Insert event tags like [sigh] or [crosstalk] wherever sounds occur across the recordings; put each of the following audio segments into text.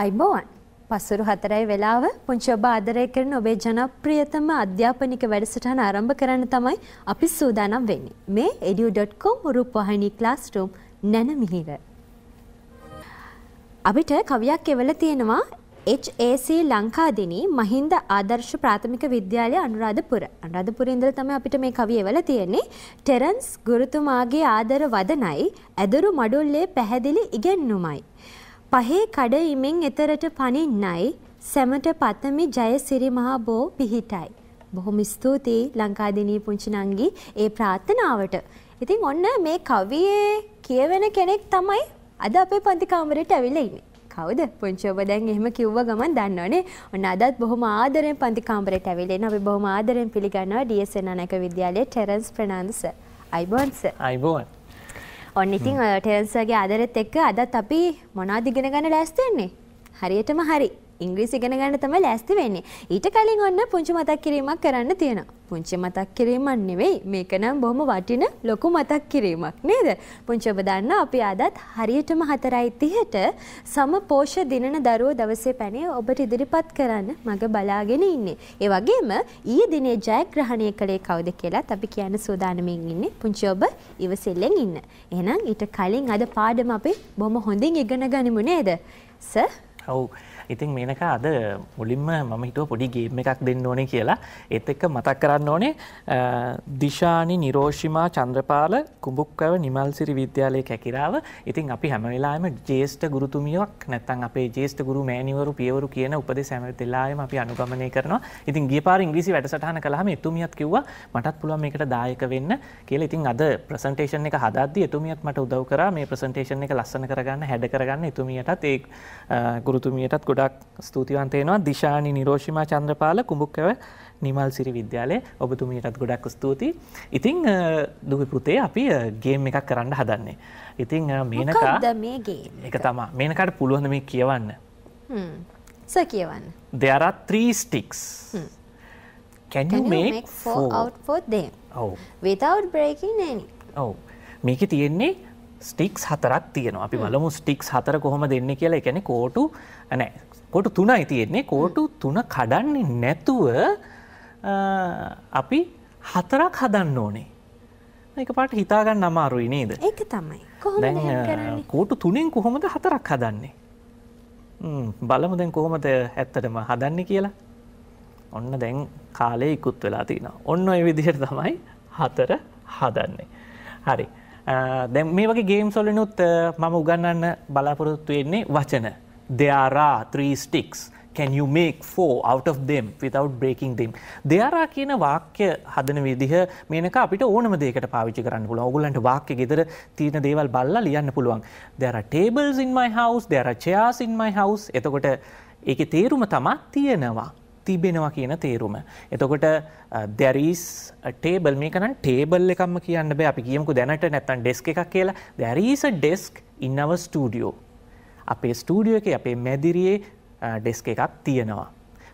අයිබෝන් පසුරු හතරයි වෙලාව පුංචි ඔබ ආදරය කරන ඔබේ ජනප්‍රියතම අධ්‍යාපනික වැඩසටහන ආරම්භ කරන්න තමයි අපි සූදානම් වෙන්නේ. මේ edu.com රූපවාහිනී classroom නැන මිහිර. අපිට කවියක් එවල තියෙනවා HAC ලංකාදිනී මහින්ද ආදර්ශ ප්‍රාථමික විද්‍යාලය අනුරාධපුර. අනුරාධපුර ඉඳලා තමයි අපිට මේ කවිය එවලා තියෙන්නේ. ටෙරන්ස් ගුරුතුමාගේ ආදර වදනයි ඇදුරු මඩුල්ලේ පැහැදිලි ඉගෙනුමයි. පහේ කඩයිමෙන් එතරට පනින්නයි සැමට පතමි ජයසිරි මහා බෝ පිහිටයි. බොහොම ස්තුතියි ලංකාදිනී පුංචිනංගි ඒ ප්‍රාර්ථනාවට. ඉතින් ඔන්න මේ කවියේ කියවෙන කෙනෙක් තමයි අද අපේ පන්තිකාමරයට ඇවිල්ලා ඉන්නේ. කවුද? පුංචි ඔබ දැන් එහෙම කිව්ව ගමන් දන්නවනේ. ඔන්න අදත් බොහොම ආදරෙන් පන්තිකාමරයට ඇවිල්ලා ඉන්න. අපි බොහොම ආදරෙන් පිළිගන්නවා DSN අනක විද්‍යාලයේ ටෙරන්ස් ප්‍රනාන්දු සර්. අයිබෝන් සර්. අයිබෝන්. ඔන්න ඉතිං ඔය ටෙල්සගේ අදරෙත් එක්ක අදත් අපි මොනාදිගෙන ගන්න ලැස්තෙන්නේ හරියටම හරි ඉංග්‍රීසි ගෙන ගන්න තමයි ලෑස්ති වෙන්නේ. ඊට කලින් ඔන්න පුංචි මතක් කිරීමක් කරන්න තියෙනවා. පුංචි මතක් කිරීමක් නෙවෙයි. මේක නම් බොහොම වටින ලොකු මතක් කිරීමක් නේද? පුංචි ඔබ දන්න අපි ආදත් හරියටම 4:30ට සමපෝෂ දිනන දරුවෝ දවසේ පැනේ ඔබට ඉදිරිපත් කරන්න මග බලාගෙන ඉන්නේ. ඒ වගේම ඊයේ දිනේ ජයග්‍රහණය කළේ කවුද කියලාත් අපි කියන්න සූදානමින් ඉන්නේ. පුංචි ඔබ ඉවසෙල්ලෙන් ඉන්න. එහෙනම් ඊට කලින් අද පාඩම අපි බොහොම හොඳින් ඉගෙන ගනිමු නේද? සර් ඔව් ඉතින් මේනක අද මුලින්ම මම හිතුව පොඩි ගේම් එකක් දෙන්න ඕනේ කියලා එත් එක්ක මතක් කරන්න ඕනේ දිශානි නිරෝෂිමා චන්ද්‍රපාල කුඹුක්කව නිමල්සිරි විද්‍යාලය කැකිරාව ඉතින් අපි හැමවෙලාම ජේෂ්ට ගුරුතුමියක් නැත්තන් අපේ ජේෂ්ට ගුරු මෑනිවරු පියවරු කියන උපදෙස් හැමවෙලාවෙම අපි අනුගමනය කරනවා ඉතින් ගිය පාර ඉංග්‍රීසි වැඩසටහන කළාම එතුමියත් කිව්වා මටත් පුළුවන් මේකට දායක වෙන්න කියලා ඉතින් අද ප්‍රසන්ටේෂන් එක හදද්දි එතුමියත් මට උදව් කරා මේ ප්‍රසන්ටේෂන් එක ලස්සන කරගන්න හැඩ කරගන්න එතුමියටත් ඒ ගුරුතුමියටත් ගොඩ ගොඩක් ස්තුතිවන්තේනවා දිශානි නිරෝෂිමා චන්ද්‍රපාල කුඹුක්කව නිමල් සිරි විද්‍යාලය ඔබතුමීටත් ගොඩක් ස්තුති. ඉතිං දුහි පුතේ අපි ගේම් එකක් කරන්න හදන්නේ. ඉතිං මේනකා එක තමා මේනකට පුළුවන මේ කියවන්න. ස කියවන්න. දෙයරා ත්‍රීස්ටික්ස්. Can you make four out for them oh. without breaking any? ඔව්. Oh. මේක තියෙන්නේ ස්ටික්ස් හතරක් තියෙනවා. අපි බලමු ස්ටික්ස් හතර කොහොම දෙන්නේ කියලා. ඒ කියන්නේ කෝටු නෑ කොටු තුනයි තියෙන්නේ කෝටු තුන කඩන්නේ නැතුව අපි හතරක් හදන්න ඕනේ. එක පාට හිතාගන්න අමාරුයි නේද. ඒක තමයි. කොහොමද කෝටු තුනෙන් කොහොමද හතරක් හදන්නේ? බලමු දැන් කොහොමද ඇත්තටම හදන්නේ කියලා. ඔන්න දැන් කාලේ ඉක්ුත් වෙලා තියෙනවා. ඔන්න ඔය විදිහට තමයි හතර හදන්නේ. හරි. දැන් මේ වගේ ගේම් සොලිනුත් මම උගන්නන්න බලාපොරොත්තු වෙන්නේ වචන. දෙයාරා three sticks can you make four out of them without breaking them දෙයාරා කියන වාක්‍ය හදන විදිහ මේනක අපිට ඕනම දෙයකට පාවිච්චි කරන්න පුළුවන්. ඕගොල්ලන්ට වාක්‍ය ගෙදර තියෙන දේවල් බලලා ලියන්න පුළුවන්. there are tables in my house there are chairs in my house එතකොට ඒකේ තේරුම තමයි තියෙනවා. තිබෙනවා කියන තේරුම. එතකොට දැරිස් uh, ටේබල් මේක නම් ටේබල් එකක්ම කියන්න බෑ අපි කියමුකෝ දැනට නැත්තම් ඩෙස්ක් එකක් කියලා. there is a desk in our studio අපේ ස්ටූඩියෝ එක අපේ මැදිරියේ ඩෙස්ක එකක් තියෙනවා.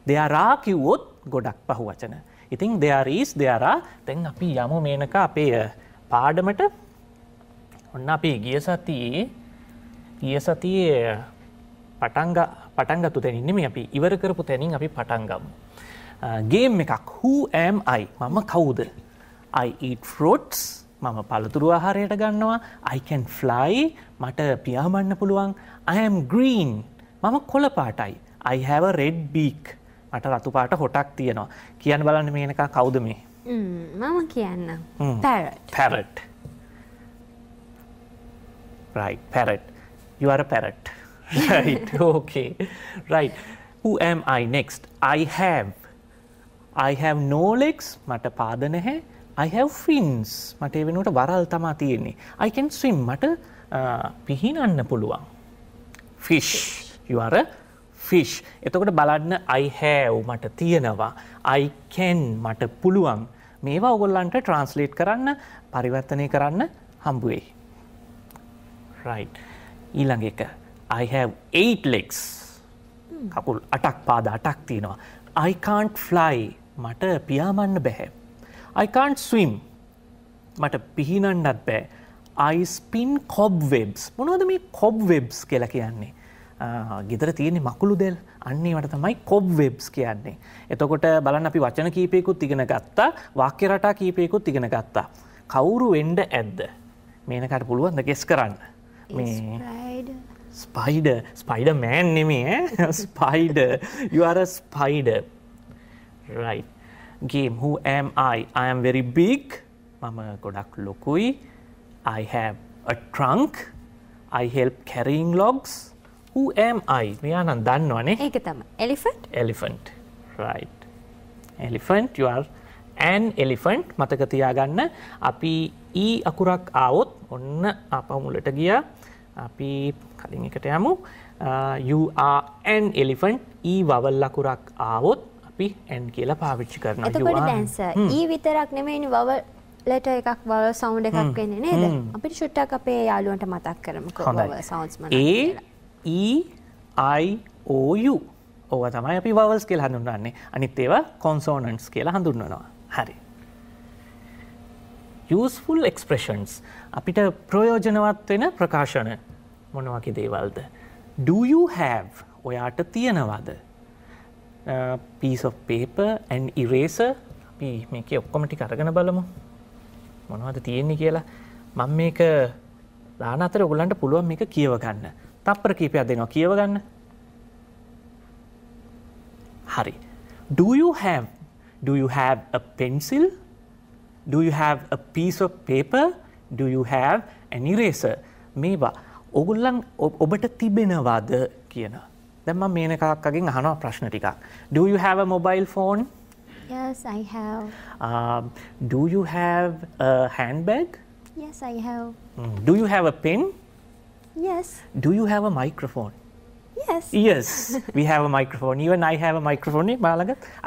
දෙයාරා කිව්වොත් ගොඩක් පහු වචන. ඉතිං දෙයාරීස් දෙයාරා තැන් අපි යමු මේනක අපේ පාඩමට ඔන්න අපේ ගිය සතියේ ගිය සතියේ පටන්ගතු තැනින්නම අපි ඉවර කරපු තැනින් අපි පටන්ගම්. ගේම් එකක් හූඇම් අයි මම කවුද. I eat fruits මම පළතුරු ආහාරයට ගන්නවා අයිකැන් ෆ්ලයි මට පියාමන්න පුළුවන් අයම් ග්‍රීන් මම කොළපාටයි අයිහැව රෙඩ් බීක් මට රතුපාට හොටක් තියෙනවා කියන්න බලන්න මේනකා කවුද මේ මම කියන්න පැරට් පැරට් යර parrot okay right who am I next? I have. I have no legs. මට පාද නැහැ. I have fins මට ඒ වෙනුවට වරල් තමා තියෙන්නේ. I can swim මට පිහිනන්න පුළුවන්. fish you are a fish. එතකොට බලන්න I have මට තියෙනවා. I can මට පුළුවන්. මේවා ඔයගොල්ලන්ට ට්‍රාන්ස්ලේට් කරන්න පරිවර්තනය කරන්න හම්බ වෙයි. right. ඊළඟ එක I have 8 legs. Hmm. කකුල් 8ක් පාද 8ක් තියෙනවා. I can't fly. මට පියාඹන්න බැහැ. I can't swim. මට පිහිනන්නත් බෑ. I spin cobwebs. මොනවද මේ cobwebs කියලා කියන්නේ? ගෙදර තියෙන්නේ මකුළු දෙල් අන්නේවට තමයි කොබ් වෙබ්ස් කියන්නේ. එතකොට බලන්න අපි වචන කීපයකුත් ඉගෙන ගත්තා වාක්‍ය රටා කීපයකුත් ඉගෙන ගත්තා. කවුරු වෙන්ඩ ඇද්ද. මේනකට පුළුවන්ද ගෙස් කරන්න. ස්පයිඩ ස්පයිඩ මෑන් නෙමේ ස්පයිඩ යර spider right. game who am I? I am very big. මම ගොඩක් ලොකුයි. I have a trunk. I help carrying logs. Who am I? මෙයා නම් දන්නවනේ. ඒක තමයි. Elephant. Elephant. Right. Elephant you are an elephant මතක තියාගන්න. අපි e අකුරක් ආවොත් ඔන්න අපහුලට ගියා. අපි කලින් එකට යමු. Uh, you are an elephant e වවල් අකුරක් ආවොත් අපි ඇන් කියලා පාවිච්චි කරන එතකොට දැන්ස ඒ hmm. විතරක් නෙමයිනි වව ලට එකක් වව සෞන්් එකක් hmm. වෙන්න නේද hmm. අපිට ශුට්ටක් අපේ යාලුවන්ට මතක් කරම සෞන්ස්ම ඒයිෝයු ඕව තමයි අපි වවල්ස් කියල හඳුන්න්නේ අනිත් ඒවා කොන්සෝනන්ස් කියලා හඳුන්වනවා හරි යස්ෆුල් එක්ස්ප්‍රේෂන්ස් අපිට ප්‍රයෝජනවත් වෙන ප්‍රකාශන මොනවකි දේවල්ද do you have ඔයාට තියෙනවද piece of paper and eraser අපි මේක ඔක්කොමටි කරගන බලමු මොනවද තියෙන්නේ කියලා මං මේක දානතර ඔගුලන්ට පුළුවන් මේක කියවගන්න තප්පර කීපයක් දෙනවා කියවගන්න හරි do you have do you have a pencil do you have a piece of paper do you have an eraser මේවා ඔගුල්ලන් ඔබට තිබෙනවාද කියනවා දැන් මම මේනකාක්කගෙන් අහනවා ප්‍රශ්න ටිකක්. Do you have a mobile phone? Yes, I have. Uh, do you have a handbag? Yes, I have. Mm. Do you have a pen? Yes. Do you have a microphone? Yes. Yes, we have a microphone. You and I have a microphone. Eh,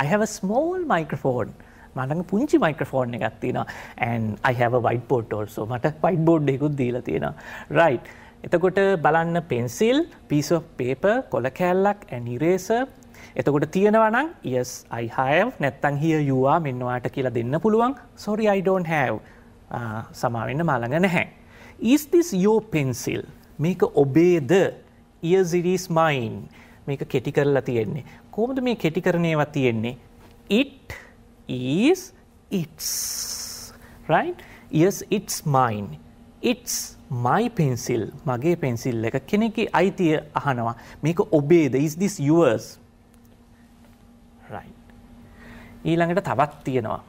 I have a small microphone. මටඟ පුංචි microphone එකක් තියෙනවා and I have a whiteboard also මට whiteboard එකකුත් දීලා තියෙනවා right එතකොට බලන්න pencil පිස පේප කොළ කෑල්ලක් ඇනිරේස එතකොට තියෙනවනම් යස් අයිහාව නැත්තං හිය යවා මෙන්නවාට කියලා දෙන්න පුළුවන් සොරි අයිඩෝන් හැව් සමාවෙන්න මාළඟ නැහැ. ඉස්තිස් යෝ පෙන්සිල් මේක ඔබේද ඉයසිරිස් මයින් මේක කෙටි කරලා තියෙන්නේ. කොහොමද මේ කෙටි කරණේවත් තියෙන්නේ? it is its right yes it's mine ඉටස් මයි පෙන්සිල් මගේ පෙන්සිල් එක කෙනෙකි අයිතිය අහනවා මේක ඔබේද ඉස්දිස් යවර්ස් ඊළඟට තවත් තියෙනවා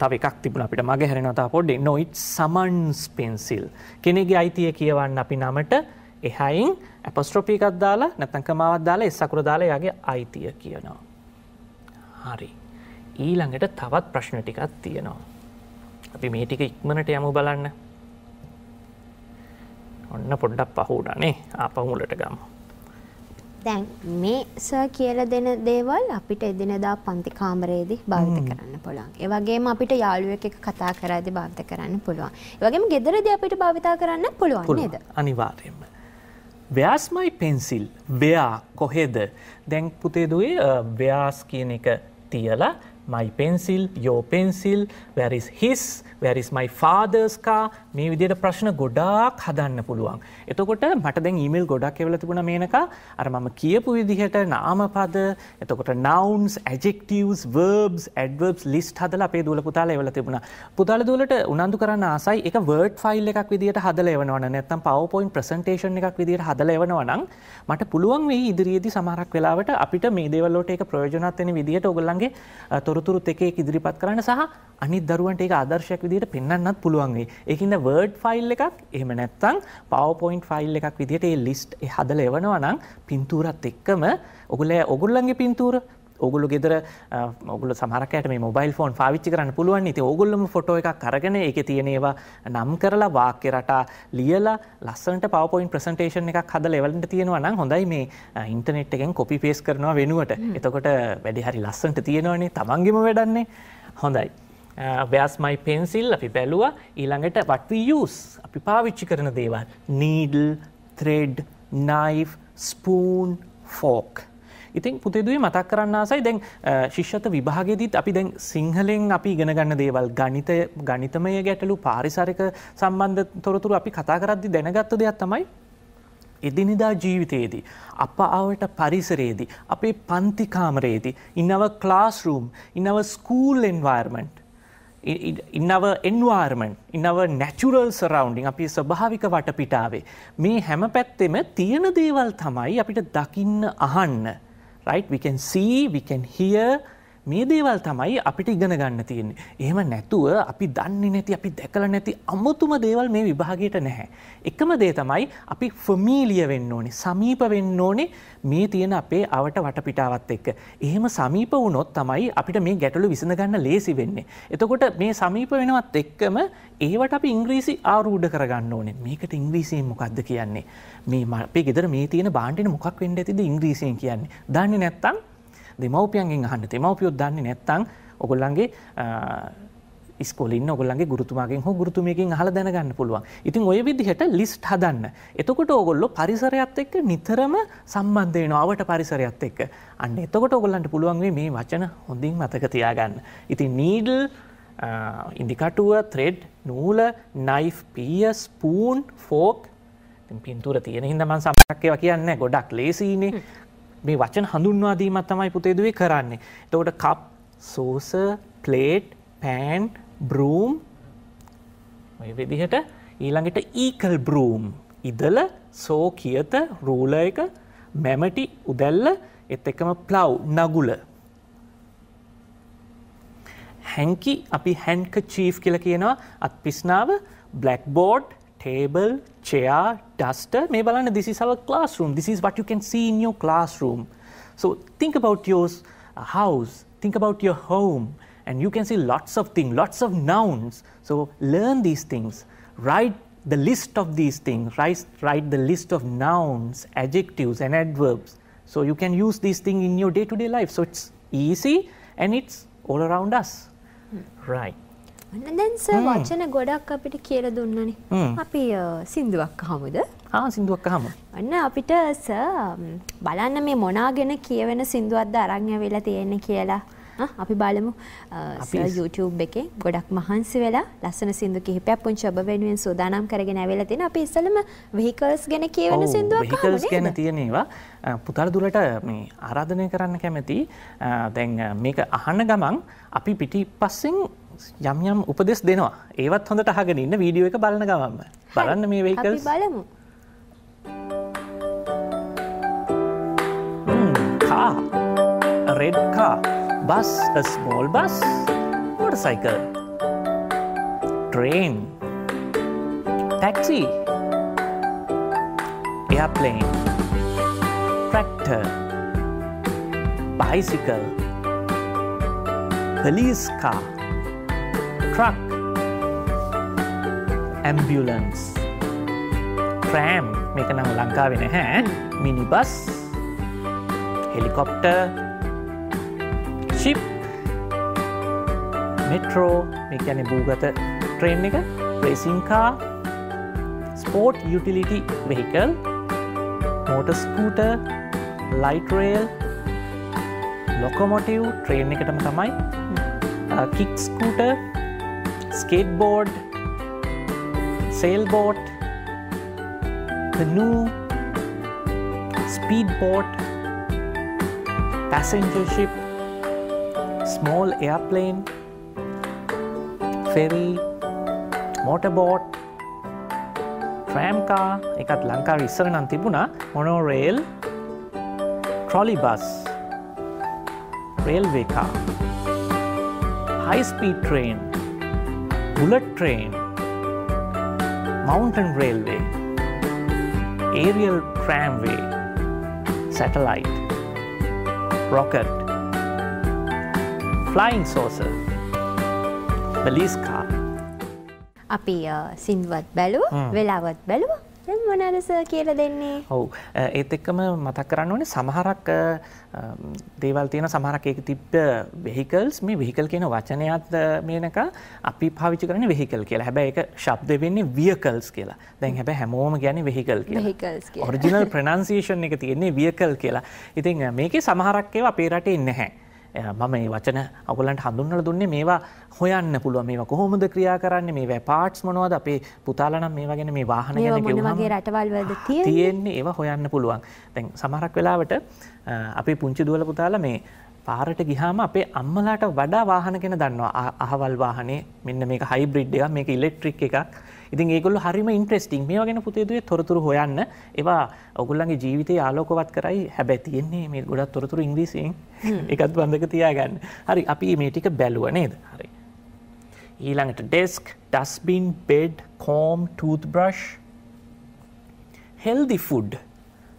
තව එකක් තිබුණ අපිට මගේ හැරෙනතා පොඩ්ඩේ නොයිට් සමන්ස් පෙන්සිල් කෙනෙගේ අයිතිය කියවන්න අපි නමට එහයින් ඇපස්ට්‍රොපිකක් දාලා නැතකමාවත් දාලා එස්සකුර දාලා යගේ අයිතිය කියනවා. හරි. ඊළඟට තවත් ප්‍රශ්න ටිකක් තියෙනවා. අපි මේ ටික ඉක්මනට යමු බලන්න. ඔන්න පොඩ්ඩක් පහුඩනේ ආපහුලට ගම. දැන් මේ ස කියල දෙන දේවල් අපිට එදිනදා පන්ති කාමරයේදී භාවිත කරන්න පුළුවන්. ඒ වගේම අපිට යාළුවෙක් එක්ක කතා කරද්දී භාවිත කරන්න පුළුවන්. ඒ වගේම ගෙදරදී අපිට භාවිතා කරන්න පුළුවන් නේද? අනිවාර්යයෙන්ම. ව්‍යාස් මයි පෙන්සිල් ව්‍යා කොහෙද? දැන් පුතේ දුවේ ව්‍යාස් කියන එක තියලා my pencil, your pencil, where is his, where is my father's car මේ විදිහට ප්‍රශ්න ගොඩාක් හදන්න පුළුවන්. එතකොට මට දැන් ඊමේල් ගොඩක් එවලා තිබුණා මේනකා අර මම කියපු විදිහට නාමපද, එතකොට nouns, adjectives, verbs, adverbs list හදලා අපේ දුවල පුතාලා එවලා තිබුණා. පුතාලා දුවලට උනන්දු කරන්න ආසයි ඒක word file එකක් විදිහට හදලා එවනවනම් නැත්නම් PowerPoint presentation එකක් විදිහට හදලා එවනවනම් මට පුළුවන් වෙයි ඉදිරියේදී සමහරක් වෙලාවට අපිට මේ දේවල් වලට ඒක ප්‍රයෝජනවත් වෙන විදිහට ඔයගොල්ලන්ගේ තොරතුරුත් එකක් ඉදිරිපත් කරන්න සහ අනිත් දරුවන්ට ඒක ආදර්ශයක් විදිහට පෙන්වන්නත් පුළුවන් වෙයි. ඒකින්ද Word ෆයිල් එකක් එහෙම නැත්නම් PowerPoint ෆයිල් එකක් විදිහට ඒ ලිස්ට් හදලා එවනවා නම් පින්තූරත් එක්කම ඔගොල්ලෝ ඔගොල්ලන්ගේ පින්තූර ඔගුලු ගෙදර ඔගුල සමරකට මේ මොබයිල් ෆෝන් පාවිච්චි කරන්න පුළුවන් ඉති ඔගුල්ලම ෆොටෝ එකක් කරගෙන එක තියෙනේවා නම් කරලා වාක්‍ය රටා ලියලා ලස්සනට පවපොයින් ප්‍රසන්ටේෂන් එකක් හද ලෙවලට තියෙනවා නම් හොඳයි මේ ඉන්ටනෙට් එකෙන් කොපි පේස් කරනවා වෙනුවට එතකොට වැඩි හරි ලස්සන්ට තියෙනවනේ තමන්ගෙම වැඩන්නේ හොඳයි. ව්‍යස්මයි පෙන්සිල් අපි බැලුව ඊළඟට වටවස් අපි පාවිච්චි කරන දේවල් needle thread knife spoon fork. ඉතින් පුතේදුවේ මතක් කරන්න ආසයි දැන් ශිෂ්‍යත විභාගෙදීත් අපි දැන් සිංහලෙන් අපි ඉගෙන ගන්න දේවල් ගණිතය ගණිතමය ගැටලු පාරිසරික සම්බන්ධ තොරතුරු අපි කතා කරද්දි දැනගත්ත දෙයක් තමයි එදිනෙදා ජීවිතයේදී අප ආවට පරිසරයේදී අපේ පන්ති කාමරයේදී ඉන්නව ක්ලාස් රූම් ඉන්නව ස්කූල් එන්වයර්මන්ට් ඉන්නව එන්වාර්මන් ඉන්නව නැචුරල් සරවුන්ඩිං අපි ස්වභාවික වටපිටාවේ මේ හැම පැත්තෙම තියෙන දේවල් තමයි අපිට දකින්න අහන්න right? We can see, we can hear, මේ දේවල් තමයි අපිට ඉගෙන ගන්න තියෙන්නේ. එහෙම නැතුව අපි දන්නේ නැති අපි දැකලා නැති අමුතුම දේවල් මේ විභාගයට නැහැ. එකම දේ තමයි අපි ෆැමිලිය වෙන්න ඕනේ, සමීප වෙන්න ඕනේ මේ තියෙන අපේ අවට වටපිටාවත් එක්ක. එහෙම සමීප වුණොත් තමයි අපිට මේ ගැටලු විසඳ ගන්න ලේසි වෙන්නේ. එතකොට මේ සමීප වෙනවත් එක්කම ඒවට අපි ඉංග්‍රීසි ආරූඪ කරගන්න ඕනේ. මේකට ඉංග්‍රීසියෙන් මොකක්ද කියන්නේ? මේ අපේ ගෙදර මේ තියෙන භාණ්ඩෙන මොකක් වෙන්න ඇතිද ඉංග්‍රීසියෙන් කියන්නේ. දන්නේ නැත්නම් දෙමවපියන්ගෙන් අහන්න දෙමවපියොත් දන්නේ නැත්තං ඔගොල්ලන්ගේ ස්කොලින් ඔගොල්ලන්ගේ ගුරුතුමාගෙන් හෝ ගුරුතුමයකින් අහලා දැනගන්න පුළුවන්. ඉතින් ඔය විදිහට ලිස්ට් හදන්න. එතකොට ඕගොල්ලෝ පරිසරයත් එක්ක නිතරම සම්බන්ධ වෙනවා අවට පරිසරයත් එක්ක. අන්න එතකොට ඔයගොල්ලන්ට පුළුවන් මේ වචන හොඳින් මතක තියාගන්න. ඉතින් නීඩල් ඉන්දිකටුව, ත්‍රෙඩ්, නූල, නයිෆ්, පිය, ස්පූන්, ෆෝක්, පින්තුර තියෙන හින්දා මම සමහරක් ඒවා කියන්නේ ගොඩක් ලේසියිනේ. මේ වචන හඳුන්වා දීමත් තමයි පුතේ දුවේ කරන්නේ. එතකොට කප්, සෝසර්, ප්ලේට්, පෑන්, බ්‍රූම් මේ විදිහට ඊළඟට ඊකල් බ්‍රූම් ඉදල සෝ කියත රූල එක මැමටි උදැල්ල එත් එකම ප්ලව් නගුල හැන්කි අපි හැන්ක චීෆ් කියලා කියනවා අත් පිස්නාව blackboard table, chair, duster. May Balan. this is our classroom. This is what you can see in your classroom. So think about your uh, house, think about your home, and you can see lots of things, lots of nouns. So learn these things. Write the list of these things. Write, write the list of nouns, adjectives, and adverbs. So you can use these things in your day to day life. So it's easy and it's all around us. Mm. Right. දැන්ස වචන ගොඩක් අපිට කියල දුන්නන අපි සිින්දුවක් හමුද සිින්දුවක් හම ඔන්න අපිට ස බලන්න මේ මොනාගෙන කියවෙන සිින්දුවත්ද අරං්‍ය වෙලා තියෙන්න කියලා අපි බලමු YouTube එක ගොඩක් මහන්සි වෙලා ලස්සන සිින්දු කිහිපයක් පුංචි ඔබ වෙනුවෙන් සූදානම් කරගෙන ඇවෙලා තියෙන අපි ඉස්සලම vehicles ගැන කියවෙන සිින්දුවක් vehicles ගැන තියෙනවා පුතල් දුරට මේ ආරාධනය කරන්න කැමති දැන් මේක අහන ගමන් අපි පිටිපස්සෙන් යම් යම් උපදෙස් දෙනවා ඒවත් හොඳට අහගෙන ඉන්න වීඩියෝ එක බලන ගමන්ම බලන්න මේ වෙහිකල්ස් බලමු car a red car bus a small bus motorcycle train taxi airplane tractor bicycle police car truck, ambulance, tram මේක නම් ලංකාවෙ නැහැ මිනිබස් හෙලිකොප්ට ශිප් මෙට්‍රෝ මේකැන භූගත ට්‍රේන් එක ප්‍රේසිංකා sport utility vehicle motor scooter light rail locomotive train එකටම තමයි කික්ස්කූට skateboard, sailboat, canoe, speedboat, passenger ship, small airplane, ferry, motorboat, tram car, ekat ලංකාවේ ඉස්සර නම් තිබුණා monorail, trolley bus, railway car, high speed train bullet train, mountain railway, aerial tramway, satellite, rocket, flying saucer, police car. අපි uh, සින්වත් බැලුව වෙලාවත් බැලුව මොනද sir කියලා දෙන්නේ? ඔව්. ඒත් එක්කම මතක් කරන්න ඕනේ සමහරක් දේවල් තියෙන සමහරක් ඒක තිබ්බ vehicles මේ vehicle කියන වචනයත් මේනක අපි පාවිච්චි කරන්නේ vehicle කියලා. හැබැයි ඒක ශබ්ද වෙන්නේ vehicles කියලා. දැන් හැබැයි හැමෝම කියන්නේ vehicle කියලා. vehicles කියලා. original pronunciation එක තියෙන්නේ vehicle කියලා. ඉතින් මේකේ සමහරක් ඒවා අපේ රටේ නැහැ. මම මේ වචන ඔගලන්ට හඳුන්වලා දුන්නේ මේවා හොයන්න පුළුවන් මේවා කොහොමද ක්‍රියා කරන්නේ මේවා පාර්ට්ස් මොනවද අපේ පුතාලා නම් මේවා ගැන මේ වාහන ගැන කිව්වම වගේ රටවල් වලද තියෙන්නේ ඒවා හොයන්න පුළුවන්. දැන් සමහරක් වෙලාවට අපේ පුංචි දුවල පුතාලා මේ පාරට ගිහාම අපේ අම්මලාට වඩා වාහන ගැන දන්නවා. අහවල් වාහනේ මෙන්න මේක හයිබ්‍රිඩ් එකක් මේක ඉලෙක්ට්‍රික් එකක් ඉතින් ඒගොල්ල හරිම ඉන්ට්‍රෙස්ටිං මේ වගේ පුතේදුවේ තොරතුරු හොයන්න ඒවා ඔගොල්ලන්ගේ ජීවිතය ආලෝකවත් කරයි හැබැයි තියෙන්නේ මේ ගොඩක් තොරතුරු ඉංග්‍රීසියෙන් එකත් බඳක තියාගන්න හරි අපි මේ ටික බැලුව නේද හරි ඊළඟට desk dustbin bed comb toothbrush healthy food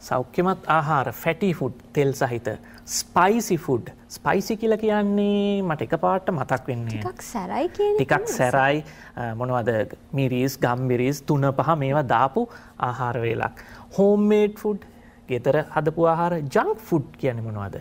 සෞඛ්‍යමත් ආහාර ෆැටි ෆුඩ් තෙල් සහිත ස්පයිසි ෆුඩ් ස්පයිසි කියල කියන්නේ මට එක පාට මතක් වෙන්නේ සැරයි ටිකක් සැරයි මොනවද මිරිස් ගම්බිරිස් තුන පහ මේවා දාපු ආහාරවේලක් හෝම්මේඩ් ෆුඩ් ගෙතර හදපු ආහාර ජංක් ෆුඩ් කියන මොනවද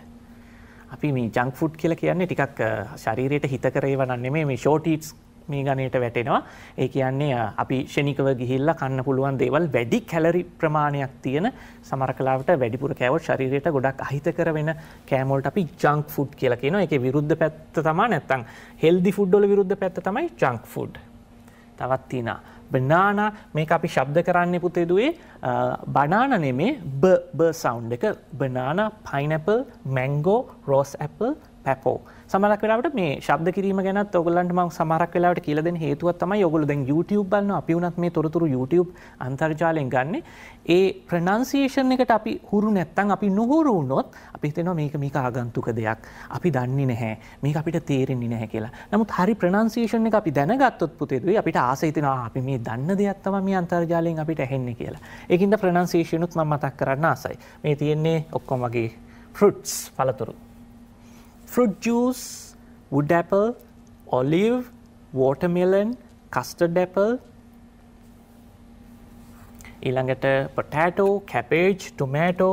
අපි මේ ජංක් ෆුඩ් කියල කියන්නේ ටිකක් ශරීරයට හිතකරේ වනන්නේ මේ ෂෝටීටස් මේ ගණයට වැටෙනවා. ඒ කියන්නේ අපි ෂණිකව ගිහිල්ලා කන්න පුළුවන් දේවල් වැඩි කැලරි ප්‍රමාණයක් තියෙන සමහර කලාවට වැඩිපුර කෑවොත් ශරීරයට ගොඩක් අහිතකර වෙන කෑම වලට අපි ජංක් ෆුඩ් කියලා කියනවා. ඒකේ විරුද්ධ පැත්ත තමයි නැත්තම් හෙල්දි ෆුඩ් වල විරුද්ධ පැත්ත තමයි ජංක් ෆුඩ්. තවත් තියෙනවා බනානා මේක අපි ශබ්ද කරන්න පුතේදුවේ බනාන නෙමේ බ බ සවුන්ඩ් එක බනානා පයිනැපල් මැංගෝ රෝස් ඇපල් පැපෝ සමරක් වෙලාවට මේ ශබ්ද කිරීම ගැනත් ඔගලන්ට මම සමහරක් වෙලාවට කියලා දෙන හේතුවක් තමයි ඔයගොල්ලෝ දැන් YouTube බලනවා අපි උනත් මේ තොරතුරු YouTube අන්තර්ජාලයෙන් ගන්න. ඒ ප්‍රොනන්සියේෂන් එකට අපි හුරු නැත්තම් අපි නුහුරු වුණොත් අපි හිතෙනවා මේක මේක ආගන්තුක දෙයක්. අපි දන්නේ නැහැ. මේක අපිට තේරෙන්නේ නැහැ කියලා. නමුත් හරි ප්‍රොනන්සියේෂන් එක අපි දැනගත්තොත් පුතේදුයි අපිට ආස හිතෙනවා අපි මේ දන්න දෙයක් තමයි මේ අන්තර්ජාලයෙන් අපිට ඇහෙන්නේ කියලා. ඒකින්ද ප්‍රොනන්සියේෂන් උත් මම මතක් කරන්න ආසයි. මේ තියෙන්නේ ඔක්කොම වගේ fruits පළතුරු. fruit juice, wood apple, olive, watermelon, custard apple. ඊළඟට potato, cabbage, tomato,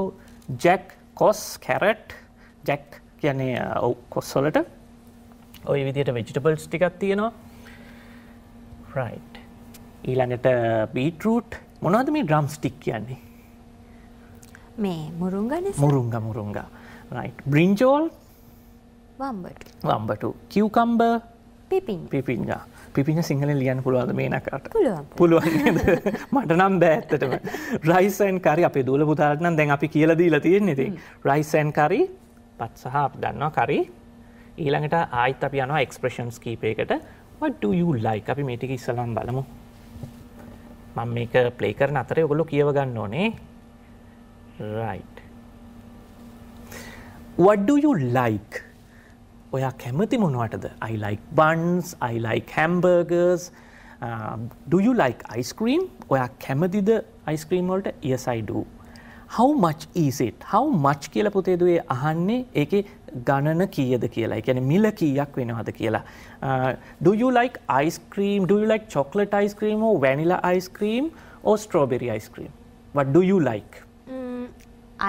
jack, කොස්, carrot, jack කියන්නේ කොස් uh, වලට ওই විදිහට vegetables ටිකක් තියෙනවා. right. ඊළඟට uh, beetroot මොනවද මේ drumstick කියන්නේ? මේ මුරුංගනේ මුරුංග මුරුංග. right. brinjal වම්බටු කිව්කම්බ පිපින් පිපිංා පිපින සිංහල ලියන් පුළුවන්ද මේනකට පුළුවන් [laughs] මට නම් බෑඇත්තටම රයිසන් කරි අපේ දුල පුතාරත්නම් දැන් අපි කියලදී ලතියෙන් නෙති රයිසන් කරි පත් සහ දන්නවා කරි ඊළඟට ආයිත් අපි යනවා එක්ස්ප්‍රෂන්ස් කීපයකට වඩ යුල්ලයි අපි මේටික ඉස්සලම් බලමු මං මේක ප්ලේ කරන අතර ඔගොලො කියවගන්න ඕනේ රයි් What do you like? ඔයා කැමති මොනවටද I like buns I like hamburgers uh, do you like ice cream ඔයා කැමතිද ice cream වලට yes I do how much is it how much කියලා පුතේ දුවේ අහන්නේ ඒකේ ගණන කීයද කියලා. ඒ කියන්නේ මිල කීයක් වෙනවද කියලා. Uh, do you like ice cream? Do you like chocolate ice cream or vanilla ice cream or strawberry ice cream? What do you like? Mm,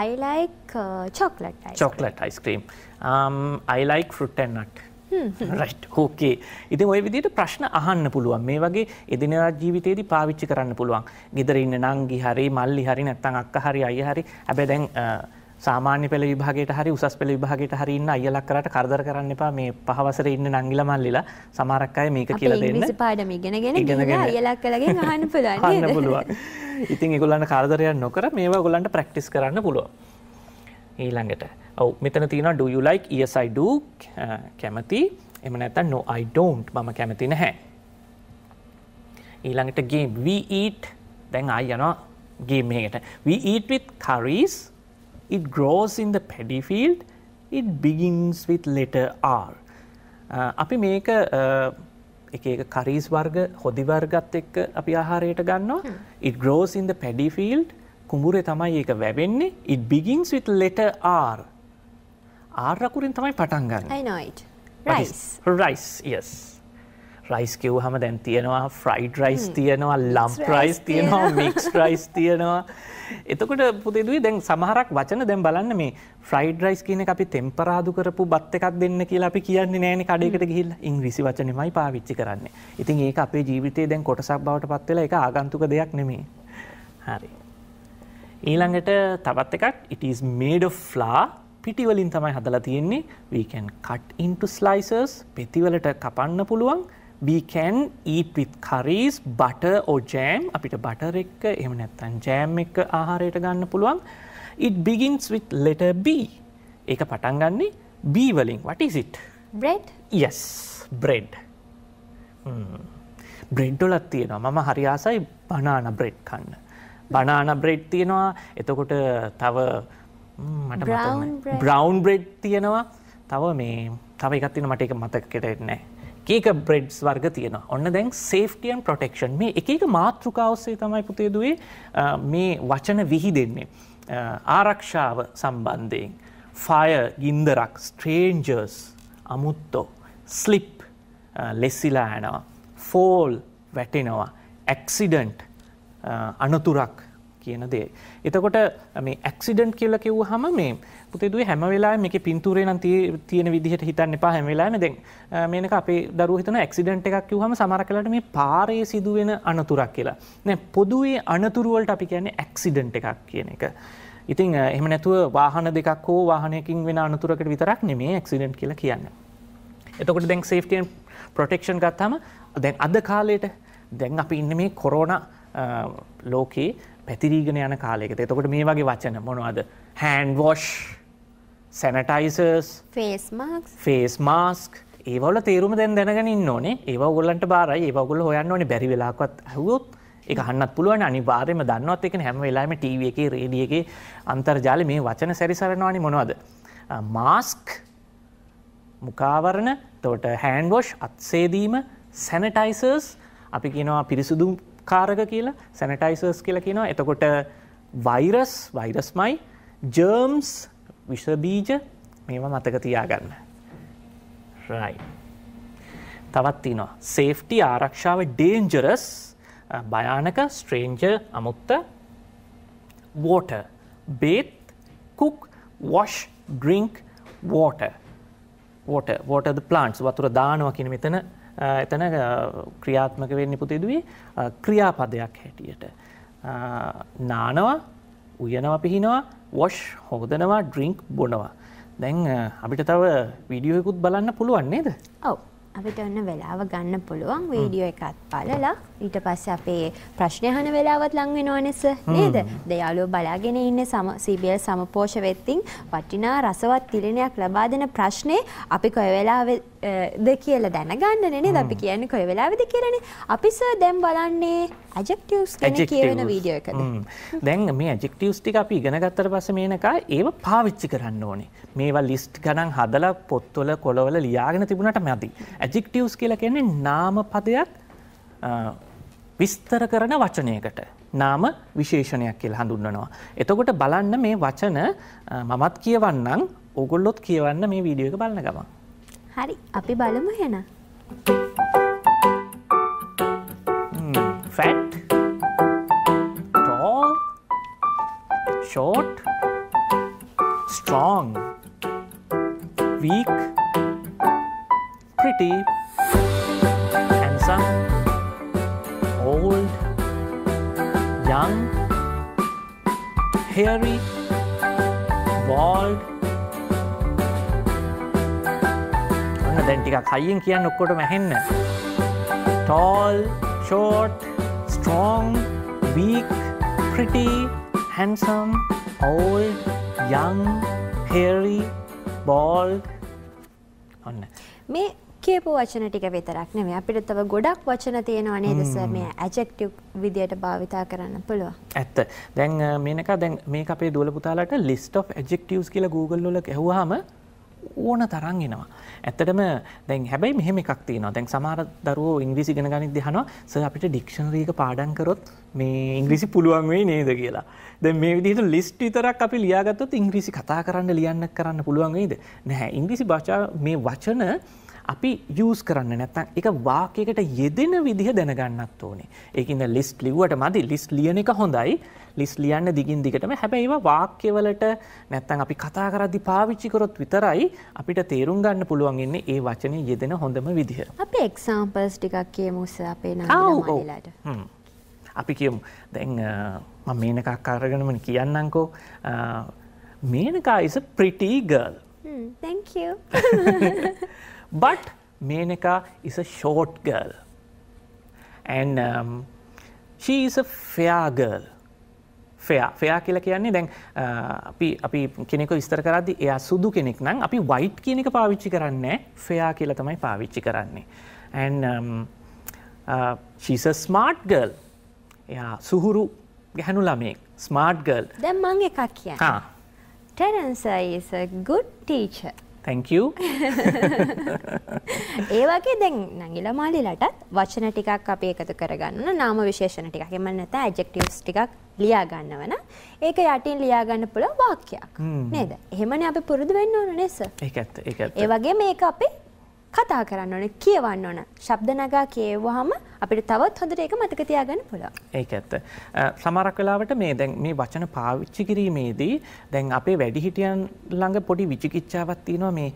I like uh, chocolate ice chocolate cream. ice cream. අයිලයික් ෆෘට්ටන්නට හෝකේ ඉතින් ඔය විදිට ප්‍රශ්න අහන්න පුළුවන් මේ වගේ එදිනරා ජීවිතයේදී පාවිච්චි කරන්න පුළුවන් ගෙදරඉන්න නංගි හරි මල්ලි හරි නැත්තං අක්ක හරි අය හරි ඇබැදැන් සාමාන්‍ය පෙළ විභාගයට හරි උසස් පෙළ විභාගයට හරි ඉන්න අයලක් කරට කරදර කරන්න එපා මේ පහවසර ඉන්න නංගිල මල්ලිලා සමහරක් අය මේක කියලා දෙන්න පාඩම ඉගෙනගෙන අයලක් කලගේ අහන්න [laughs] පුළුවන් ඉතින් ඒගොල්ලන්ට කරදරයක් නොකර මේවා ගොල්ලන්ට ප්‍රැක්ටිස් කරන්න පුළුවන් ඊළඟට ඔව් මෙතන තියෙනවා do you like yes i do කැමති එහෙම නැත්නම් no i don't මම කැමති නැහැ ඊළඟට game we eat දැන් ආය යනවා game එකකට we eat with curries it grows in the paddy field it begins with letter r uh, අපි මේක uh, එක එක කරීස් වර්ග හොදි වර්ගත් එක්ක අපි ආහාරයට ගන්නවා it grows in the paddy field කුඹුරේ තමයි ඒක වැවෙන්නේ it begins with letter r ආර්රකුරින් තමයි පටන් ගන්න රයිස් යස් රයිස් කිව් හම දැන් තියෙනවා ෆ්‍රයිඩ් රයිස් hmm. තියෙනවා ලම් රයිස් තියෙනවා මික්ස් රයිස් [laughs] තියෙනවා එතකොට පුදදුයි දැන් සමහරක් වචන දැම් බලන්න මේ ෆ්‍රයිඩ් රයිස් කියන අපි තෙම්පරාදු කරපු බත් එකක් දෙන්න කියලා අපි කියන්නේ නෑන කඩයකට hmm. ගිහිල් ඉංග්‍රීසි වචනමයි පාවිච්චි කරන්නේ ඉතින් ඒක අපේ ජීවිතය දැන් කොටසක් බවට පත්වෙලා එක ආගන්තුක දෙයක් නෙමේ හරි ඊළඟට තවත් එකක් ඉටස් මේඩ ෆ්ලා පිටිවලින් තමයි හදලා තියෙන්නේ we can cut into slices පෙතිවලට කපන්න පුළුවන් we can eat with curries butter or jam අපිට බටර් එක්ක එහෙම නැත්නම් ජෑම් එක්ක ආහාරයට ගන්න පුළුවන් it begins with letter b ඒක පටන් ගන්නෙ b වලින් what is it bread yes bread hmm. Bread වලත් තියෙනවා මම හරි ආසයි බනාන බ්‍රෙඩ් කන්න බනාන බ්‍රෙඩ් තියෙනවා එතකොට තව මට බ්‍රවන්් බ්‍රෙඩ් තියෙනවා තව මේ තව එකත්තින මට එක මතකෙටෙන්නේ ඒක බ්‍රෙඩ්ස් වර්ග තියෙන ඔන්න දැන් සේෆ්ටියන් ප්‍රොටෙක්ෂන් මේ එක මාතෘකාවස්සේ තමයි පුතේදුවේ මේ වචන විහි දෙන්නේ. ආරක්ෂාව සම්බන්ධයෙන්. ෆය ගින්දරක් ස්ට්‍රේන්ජර්ස් අමුත්තෝ ස්ලිප් ලෙස්සිලා ඇනවා ෆෝල් වැටෙනවා ඇක්සිඩන්ට් අනතුරක් කියන දේ. එතකොට මේ ඇක්සිඩන්ට් කියලා කිව්ව හම මේ පුතේදුවේ හැම වෙලාවෙම මේකේ පින්තූරේ නම් තියෙන විදිහට හිතන්න එපා හැම වෙලාවෙම දැන් මේනක අපේ දරුවෝ හිතන ඇක්සිඩන්ට් එකක් කිව්වම සමහර වෙලාවට මේ පාරේ සිදුවෙන අනතුරක් කියලා. නෑ පොදුවේ අනතුරු වලට අපි කියන්නේ ඇක්සිඩන්ට් එකක් කියන එක. ඉතින් එහෙම නැතුව වාහන දෙකක් හෝ වාහනයකින් වෙන අනතුරකට විතරක් නෙමේ ඇක්සිඩන්ට් කියලා කියන්න. එතකොට දැන් සේෆ්ටියන් ප්‍රොටෙක්ෂන් ගත්තම දැන් අද කාලයට දැන් අපි ඉන්න මේ කොරෝණ ලෝකයේ පැතිරීගෙන යන කාලෙකද එතකොට මේ වගේ වචන මොනවද හැන්වෝෂ් සැනටයිසර්ස් ෆේස් මාස්ක් ඒවල තේරුම දැන් දැනගෙනන්න ඕනේ ඒව ගොල්ලන්ට බාරයි ඒවගොල හොයන්න ඕනේ බැරි වෙලාකොත් හවුත් එක හන්නත් පුළුවන් අනිවාර්යම දන්නවත් එක හැම වෙලාම ටීව එකේ රේඩිය එකේ අන්තර්ජාල මේ වචන සැරිසරනවානි මොනවද මාස්ක් මුකාවරණ තොට හැන්වෝෂ් අත්සේදීම සැනටයිසර්ස් අපි කියනවා පිරිසුදු කාරක කියලා සැනටයිසර්ස් කියලා කියනවා එතකොට වෛරස් වෛරස්මයි ජර්ම්ස් විෂබීජ මේවා මතක තියාගන්න රයි තවත් තිනවා සේෆ්ටි ආරක්ෂාව ඩේන්ජරස් භයානක ස්ට්‍රේන්ජ අමුත්ත water bath cook wash drink water water වෝටද ප්ලාන්ස් වතුර දානවා කියන මෙතන එතන ක්‍රියාත්මක වෙන්න පුතිදුවේ ක්‍රියාපදයක් හැටියට. නානවා උයනවා පිහිනවා වොෂ් හෝදනවා ඩ්‍රිංක් බොනවා. දැන් අපිට තව විඩියෝයකුත් බලන්න පුළුවන්නේද. ඔව. අපිට ඔන්න වෙලාව ගන්න පුළුවන් වීඩියෝ එකත් බලලා ඊට පස්සේ අපේ ප්‍රශ්න අහන වෙලාවත් ලඟ වෙනවනේස නේද? දයාලුව බලාගෙන ඉන්න සම CBL සමපෝෂ වෙත්තින් වටිනා රසවත් තිරණයක් ලබා දෙන ප්‍රශ්නේ අපි කොයි වෙලාවේද කියලා දැනගන්නනේ නේද? අපි කියන්නේ කොයි වෙලාවේද කියලානේ. අපි සර් දැන් බලන්නේ adjectives ගැන කියවෙන වීඩියෝ එකද? දැන් මේ adjectives ටික අපි ඉගෙන ගත්තට පස්සේ මේනකා ඒව පාවිච්චි කරන්න ඕනේ. මේවා ලිස්ට් ගණන් හදලා පොත්වල කොළවල ලියාගෙන තිබුණට මැදි. ඇජික්ටියවස් කියලා කියන්නේ නාම පදයක් විස්තර කරන වචනයකට නාම විශේෂණයක් කියලා හඳුන්වනවා. එතකොට බලන්න මේ වචන මමත් කියවන්නම් ඕගොල්ලොත් කියවන්න මේ වීඩියෝ එක බලන ගමන්. හරි අපි බලමු එහෙනම්. fat tall short strong weak pretty handsome, old, young, hairy, bald දැන් ටිකක් හයියෙන් කියන්න ඔක්කොටම ඇහෙන්න tall, short, strong, weak, pretty, handsome, old, young, hairy, bald. ඔන්න. මේ කියපු වචන ටික විතරක් නෙවෙයි අපිට තව ගොඩක් වචන තියෙනවා නේද සර් මේ ඇඩ්ජෙක්ටිව් විදියට භාවිතා කරන්න පුළුවන්. ඇත්ත. දැන් මේනක දැන් මේක අපේ දුවල පුතාලට list of adjectives කියලා Google වල ඇහුවාම ඕන තරම් එනවා. ඇත්තටම දැන් හැබැයි මෙහෙම එකක් තියෙනවා. දැන් සමහර දරුවෝ ඉංග්‍රීසි ඉගෙන ගනිද්දී අහනවා සර් අපිට ඩික්ෂනරි එක පාඩම් කරොත් මේ ඉංග්‍රීසි පුළුවන් වෙයි නේද කියලා. දැන් මේ විදිහට ලිස්ට් විතරක් අපි ලියාගත්තොත් ඉංග්‍රීසි කතා කරන්න ලියන්න කරන්න පුළුවන් වෙයිද? නැහැ. ඉංග්‍රීසි භාෂාව මේ වචන අපි යස් කරන්න නැත්තං එක වාකයකට යෙදෙන විදිහ දැනගන්නත් ඕනේ ඒකන්න ලිස් ලිව්වට මදි ලිස් ලියන එක හොඳයි ලිස් ලියන්න දිගින් දිගටම හැබැයි වාක්‍යවලට නැත්තං අපි කතා කරද්දි පාවිච්චිකරොත් විතරයි අපිට තේරුම් ගන්න පුළුවන්න්නේ ඒ වචනය යෙදෙන හොඳම විදිහ අප එක්සාම්පර්ස් ටිකක් කියමුස අපේ නාලට අපි කියමු දැන් මේනකක් කාරගෙනම කියන්නංකෝ මේනකා ඉස ප්‍රිටී ගල් Thank you. [laughs] But Menaka is a short girl and um, she is a fair girl. ෆයා ෆයා කියලා කියන්නේ දැන් uh, අපි අපි කෙනෙක විස්තර කරද්දි එයා සුදු කෙනෙක් නම් අපි වයිට් කියන එක පාවිච්චි කරන්නේ ෆයා කියලා තමයි පාවිච්චි කරන්නේ and um, uh, she's a smart girl එයා සුහුරු ගැහණු ළමෙක් smart girl දැන් මම එකක් කියන්න ha Terence is a good teacher තැංකූ [laughs] ඒ වගේ දැන් නගිල මාලිලටත් වචන ටිකක් අප එකතු කරගන්න නාම විශේෂණ ටිකක් එම නැත ඇජෙක්ටවස් ටිකක් ලියාගන්න වන ඒක යටින් ලියාගන්න පුළ වාක්‍යයක් නේද එහෙමන අප පුරුදු වෙන්න ඕන නෙස ඒ වගේ මේක අපේ කතා කරන්න ඕන කියවන්න ඕන ශබ්ද නගා කියවහම අපිට තවත් හොඳට ඒක මතක තියාගන්න පුළුවන් ඒක ඇත්ත සමහරක් වෙලාවට මේ දැන් මේ වචන පාවිච්චි කිරීමේදී දැන් අපේ වැඩිහිටියන් ළඟ පොඩි විචිකිච්ඡාවක් තියෙනවා මේ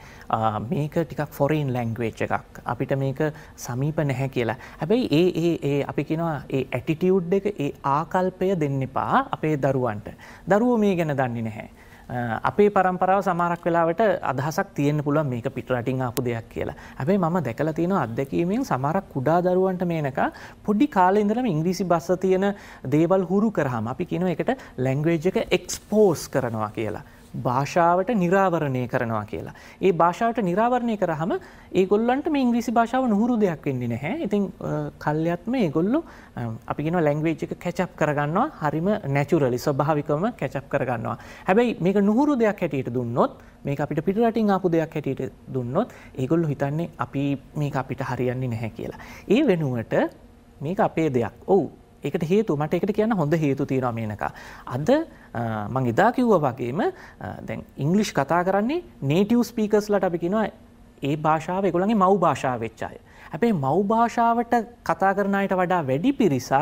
මේක ටිකක් ෆොරේන් ලැන්ග්වේජ් එකක් අපිට මේක සමීප නැහැ කියලා හැබැයි ඒ ඒ ඒ අපි කියනවා ඒ ඇටිටියුඩ් එක ඒ ආකල්පය දෙන්න එපා අපේ දරුවන්ට දරුවෝ මේ ගැන දන්නේ නැහැ අපේ පරම්පරාව සමාරක් වෙලාවට අදහසක් තියෙන්න්න පුළුවන් මේක පිටරටින් ආපු දෙයක් කියලා. ඇබේ මම දැකල තියෙන අත්දැකීමෙන් සමරක් කුඩා දරුවන්ට මේනක පොඩි කාල ඉඳලම ඉංග්‍රීසි බස්ස තියෙන දේවල් හුරු කරහම අපි කියන එකට ලැංග්වේජ් එක එක්ස්පෝස් කරනවා කියලා. භාෂාවට නිරාවරණය කරනවා කියලා. ඒ භාෂාවට නිරාවරණය කරහම ඒගොල්ලන්ට මේ ඉංග්‍රීසි භාෂාව නුහුරු දෙයක් වෙන්නේ නැහැ. ඉතින් කල්යත්ම ඒගොල්ලෝ අපි කියනවා ලැන්ග්වේජ් එක කැචප් කරගන්නවා. හරිම නැචරලි ස්වභාවිකවම කැචප් කරගන්නවා. හැබැයි මේක නුහුරු දෙයක් හැටියට දුන්නොත් මේක අපිට පිටරටින් ආපු දෙයක් හැටියට දුන්නොත් ඒගොල්ලෝ හිතන්නේ අපි මේක අපිට හරියන්නේ නැහැ කියලා. ඒ වෙනුවට මේක අපේ දෙයක්. ඔව් ඒකට හේතු මට ඒකට කියන්න හොඳ හේතු තියෙනවා මේනකා. අද මං එදා කිව්වා වගේම දැන් ඉංග්ලිෂ් කතා කරන්නේ නේටිව් ස්පීකර්ස්ලට අපි කියනවා ඒ භාෂාව ඒගොල්ලන්ගේ මව් භාෂාව වෙච්ච අය. හැබැයි මව් භාෂාවට කතා කරන අයට වඩා වැඩි පිරිසක්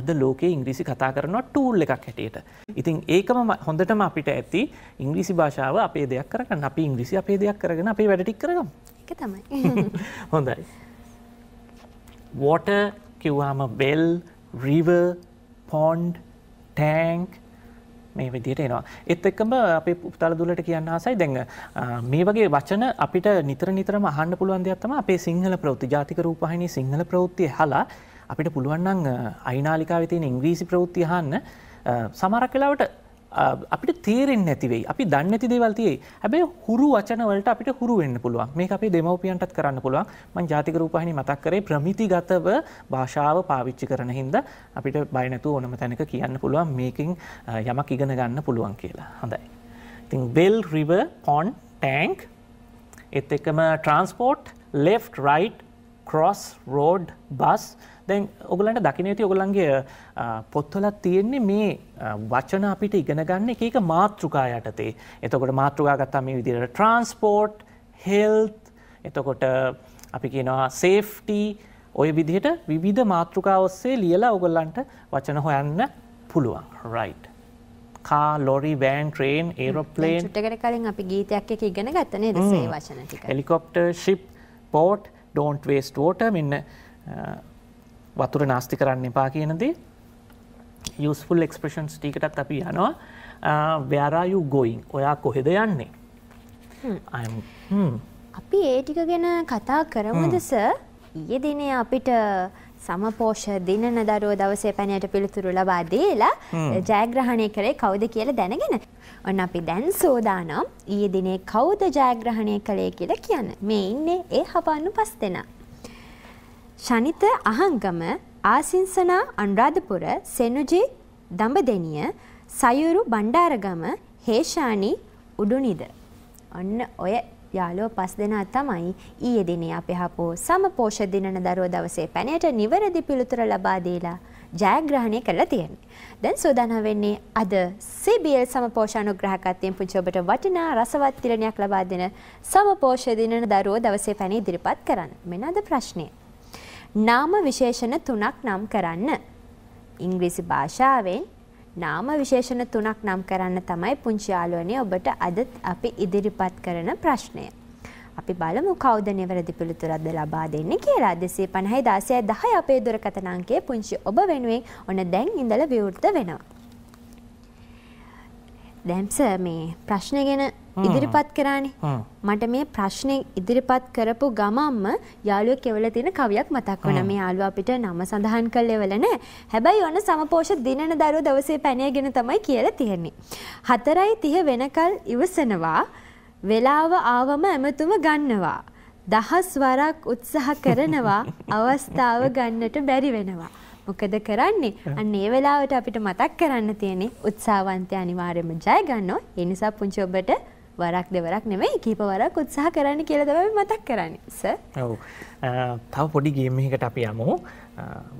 අද ලෝකයේ ඉංග්‍රීසි කතා කරනවා ටූල් එකක් හැටියට. ඉතින් ඒකම හොඳටම අපිට ඇති ඉංග්‍රීසි භාෂාව අපේ දෙයක් කරගන්න. අපි ඉංග්‍රීසි අපේ දෙයක් කරගෙන අපේ වැඩ ටික කරගමු. ඒක තමයි. [laughs] හොඳයි. water කිව්වාම bell river, pond, tank මේ විදිහට එනවා. ඒත් එක්කම අපේ තලදුලට කියන්න ආසයි දැන් මේ වගේ වචන අපිට නිතර නිතරම අහන්න පුළුවන් දෙයක් තමයි අපේ සිංහල ප්‍රවෘත්ති ජාතික රූපවාහිනී සිංහල ප්‍රවෘත්ති ඇහලා අපිට පුළුවන් නම් අයිනාලිකාවේ තියෙන ඉංග්‍රීසි ප්‍රවෘත්ති අහන්න සමහරක් වෙලාවට අපිට තේරෙන් නැතිවෙයි අපි දන්නති දේවල්තියේ හැබැයි හුරු වචනවලට අපිට හුරු වෙන්න පුළුවන් මේ අපේ දෙමවපියන්ටත් කරන්න පුළුවන් මං ජාතික රූපහිනි මතක් කරේ ප්‍රමිති ගතව භාෂාව පාවිච්චි කරන හින්ද අපිට බයනැතු ඕනම තැනක කියන්න පුළුවන් මේකින් යමක් ඉගෙන ගන්න පුළුවන් කියලා හොඳයි. ඉතින් බෙල් රිව පොන් ටෑන්ක් එත් එකම transport left right cross road bus දැන් ඔගලන්ට දකින්න ඇති ඔගලන්ගේ පොත්වලත් තියෙන්නේ මේ වචන අපිට ඉගෙන ගන්න එක එක මාතෘකා යටතේ. එතකොට මාතෘකා ගත්තා මේ විදිහට ට්‍රාන්ස්පෝර්ට්, හෙල්ත්, එතකොට අපි කියනවා සේෆ්ටි ඔය විදිහට විවිධ මාතෘකා ඔස්සේ ලියලා ඔගලන්ට වචන හොයන්න පුළුවන්. Right. Car lorry van train aeroplane ටකට කලින් අපි ගීතයක් එක ඉගෙන ගත්තනේ දසේ වචනතික හෙලිකොප්ට ශිප් පෝට් ඩෝන්ට වේස්ටෝට මෙන්න වතුර නාස්ති කරන්න එපා කියනදී යස්ෆුල් එක්ස්ප්‍රෂන්ස් ටිකටත් අපි යනවා ව්‍යරායු uh, ගොයින් ඔයා කොහෙද යන්නේ hmm. අපි ඒටික ගැන කතා කරමුදස hmm. ඊය දිනය අපිට සමපෝෂ දිනන දරුව දවසේ පැනයට පිළිතුරු ලබා දේලා hmm. ජයග්‍රහණය කරේ කවුද කියල දැනගෙන ඔන්න අපි දැන් සෝදානම් ඊය දිනේ කෞද ජයග්‍රහණය කළේ කියලා කියන්න මේ ඉන්නේ ඒ හපන්නු පස් දෙනා ශනිත අහංගම ආසිංසනා අනුරාධපුර සෙනුජි දඹදෙනිය සයුරු බණ්ඩාරගම හේෂානි උඩුනිද. ඔන්න ඔය යාලෝ පස් දෙනා තමයි ඊයේ දිනේ අපේ හපෝ සමපෝෂ දිනන දරුවෝ දවසේ පැනයට නිවැරදි පිළිතුර ලබා දීලා ජයග්‍රහණය කරලා තියෙන්නේ. දැන් සූදානම් වෙන්නේ අද CBL සමපෝෂ අනුග්‍රහකත්වයෙන් පුංචි ඔබට වටිනා රසවත් තිරණයක් ලබා දෙන සමපෝෂ දිනන දරුවෝ දවසේ පැන ඉදිරිපත් කරන්න. මෙන්න අද ප්‍රශ්නේ. නාම විශේෂණ තුනක් නම් කරන්න. ඉංග්‍රීසි භාෂාවෙන් නාම විශේෂණ තුනක් නම් කරන්න තමයි පුංචි යාළුවනේ ඔබට අද අපි ඉදිරිපත් කරන ප්‍රශ්නය. අපි බලමු කවුද නිවැරදි පිළිතුරක්ද ලබා දෙන්නේ කියලා. 256 10 අපේ දුරකථන අංකයේ පුංචි ඔබ වෙනුවෙන් ඔන්න දැන් ඉඳලා විවෘත වෙනවා. දැන් සර් මේ ප්‍රශ්නේ ගැන ඉදිරිපත් කරානේ මට මේ ප්‍රශ්නය ඉදිරිපත් කරපු ගමම්ම යාළුව කෙවල තියෙන කවියක් මතක් වන මේ යාළුව අපිට නම සඳහන් කල්ලෙවලන හැබැයි ඔන්න සමපෝෂ දිනන දරු දවසේ පැනයගෙන තමයි කියල තියෙන්නේ. හතරයි තිය වෙනකල් ඉවසනවා වෙලාව ආවම ඇමතුම ගන්නවා. දහස් වරක් උත්සාහ කරනවා [laughs] අවස්ථාව ගන්නට බැරි වෙනවා. මොකද කරන්නේ අන්න ඒ වෙලාවට අපිට මතක් කරන්න තියෙන්නේ උත්සාවන්තය අනිවාර්යයෙන්ම ජය ගන්නවා. ඒ නිසා පුංචි ඔබට වරක් දෙවරක් නෙමයි කීපවරක් උත්සාහ කරන්න කියල දවයි මතක් කරන්න ස ඔව තව පොඩි ගේමහිකට අපි යමු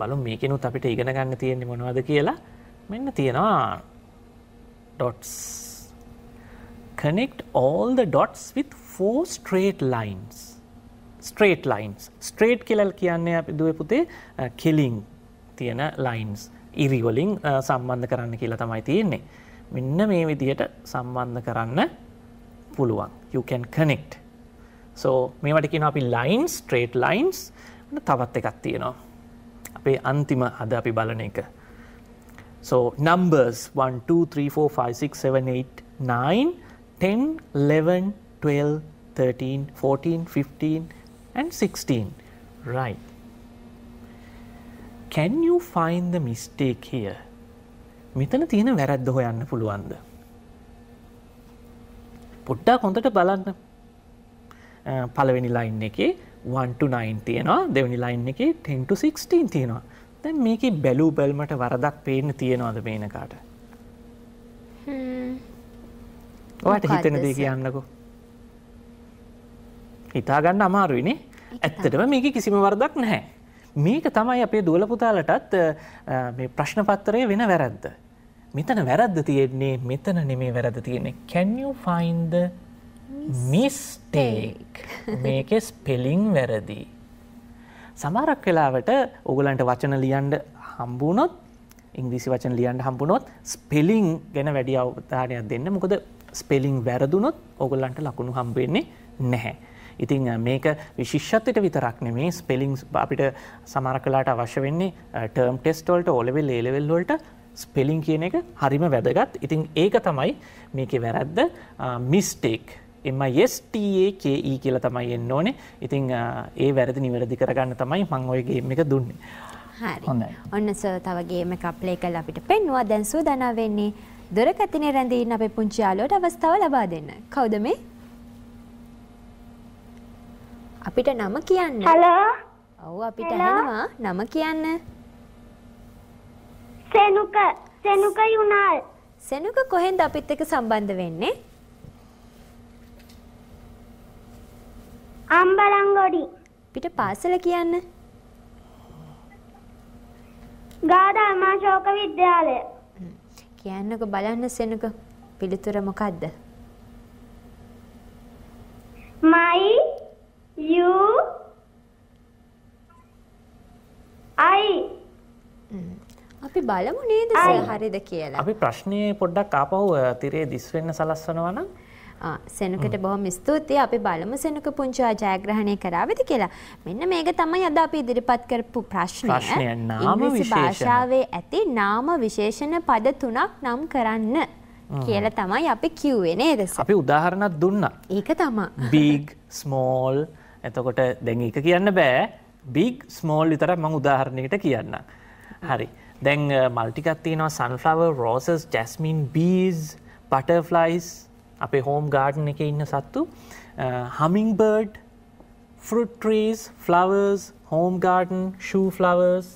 බලු මේකනුත් අපිට ඉගෙන ගන්න තියෙන්නේ මොනවද කියලා මෙන්න තියෙනවා ඩොටස් connect all the dots with four straight lines straight lines straight කියලා කියන්නේ අපි දුවේ පුතේ කෙලින් තියෙන lines ඉරි වලින් සම්බන්ධ කරන්න කියලා තමයි තියෙන්නේ මෙන්න මේ විදිහට සම්බන්ධ කරන්න පුළුවන් you can connect සෝ මේවට කියන අපි ලයින් ස්ට්‍රේට් ලයින්ස් තවත් එකක් තියෙනවා අපේ අන්තිම අද අපි බලන එක so numbers 1 2 3 4 5 6 7 8 9 10 11 12 13 14 15 and 16 right can you find the mistake here මෙතන තියෙන වැරද්ද හොයන්න පුළුවන්ද පොඩ්ඩා කොඳට බලන්න පලවෙනි ලයින් එක 1ටනයින් තියෙනවා දෙවැනි ලයින් එක 10ටසික්ටන් තියෙනවා දැ මේක බැලූ බැල්මට වරදක් පේන තියෙනවාද මේනකාට ඔට හිතන දේ කියන්නකු හිතාගන්න අමාරුවනේ ඇත්තටම මේක කිසිම වරදක් නැහැ මේක තමයි අපේ දුවලපුතාලටත් ප්‍රශ්න පත්තරය වෙන වැරැද්ද මෙතන වැරද්ද තියෙන්නේ මෙතන නෙමේ වැරද තියෙන්නේ කැන්ෆයින්ද මිස්ටේක් මේක ස්පෙලිං වැරදි. සමාරක් වෙලාවට ඔගලන්ට වචන ලියන්ඩ හම්බුණොත් ඉංග්‍රීසි වචන ලියන්ඩ හම්බුණොත් ස්පෙලිං ගැන වැඩි අවධානයක් දෙන්න මොකද ස්පෙලිං වැරදුනොත් ඔගොල්ලන්ට ලකුණු හම්බවෙන්නේ නැහැ. ඉතිං මේක විශිෂ්‍යතයට විතරක් නෙමේ ස්පෙලිංස් අපිට සමරකලාට අවශ්‍ය වෙන්නේ ටර්ම් ටෙස්ටවල්ට ඕලෙවෙල් ඒලෙවල්වලට ස්පෙලින් කියන එක හරිම වැදගත් ඉතින් ඒක තමයි මේක වැරැද්ද මිස්ටේක් එමයිස්ටඒ e කියල තමයි එන්න ඕනේ ඉතිං ඒ වැරදි නිවැරදි කරගන්න තමයි මං ඔයගේ එක දුන්නේ. හරි ඔන්න ස තවගේම කප්ලේ කල් අපිට පෙන්වා දැන් සූදනා වෙන්නේ දොරකතිනේ රැඳීන් අපේ පුංචියාලෝට අවස්ථාව ලබා දෙන්න. කවුද මේ? අපිට නම කියන්න. හලෝ. ඔව් අපිට ඇහෙනවා නම කියන්න. සෙනුක සෙනුක යුනල් සෙනුක කොහෙන්ද අපිත් එක්ක සම්බන්ධ වෙන්නේ? අම්බලංගොඩි. පිට පාසල කියන්න. ගාඩා අමාශෝක විද්‍යාලය. කියන්නකෝ බලන්න සෙනුක පිළිතුර මොකද්ද? my you i අපි බලමු නේද හරිද කියලා. අපි ප්‍රශ්නේ පොඩ්ඩක් ආපහු තිරේ දිස් වෙන්න සලස්වනවා නම් සෙනකට බොහොම ස්තුතියි අපි බලමු සෙනක පුංචා ජයග්‍රහණය කරාවිද කියලා. මෙන්න මේක තමයි අද අපි ඉදිරිපත් කරපු ප්‍රශ්නය. ඉංග්‍රීසි භාෂාවේ ඇති නාම විශේෂණ පද තුනක් නම් කරන්න කියලා තමයි අපි කිව්වේ නේද? අපි උදාහරණක් දුන්නා. ඒක තමයි. big, small එතකොට දැන් ඒක කියන්න බෑ. big, small විතරක් මම උදාහරණයකට කියන්නම්. හරි. දැන් මල්ටිකත්තිනවා සන්ෆලව රෝසස් ජැස්මින් බීස් පටෆලයිස් අපේ හෝම් ගාඩන එක ඉන්න සත්තු hummingbird fruit trees flowers home garden shoe flowers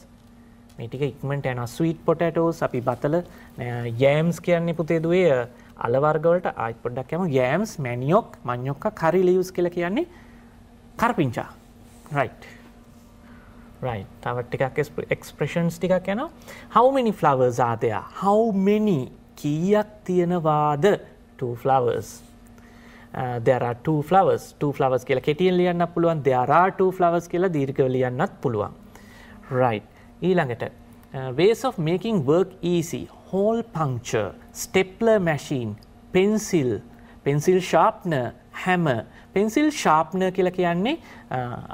මේටික ඉක්මට යන ස්වීට් පොටටෝස් අපි බතල යෑම්ස් කියන්නේ පුතේදුවේ අලවර්ගවලට ආයිපොඩ්ඩක් යම යෑම්ස් මැනිියොක් මං්යොක්ක කරි ලියස් කියල කියන්නේ කරපිංචා රයිට්. right තවත් ටිකක් එක්ස්ප්‍රේෂන්ස් ටිකක් යනවා how many flowers are there how many කීයක් තියෙනවාද two flowers Uh, there are two flowers two flowers කියලා කෙටියෙන් ලියන්න පුළුවන් there are two flowers කියලා දීර්ඝව ලියන්නත් පුළුවන් right ඊළඟට uh, ways of making work easy hole puncture stapler machine pencil pencil sharpener hammer pencil sharpener කියලා කියන්නේ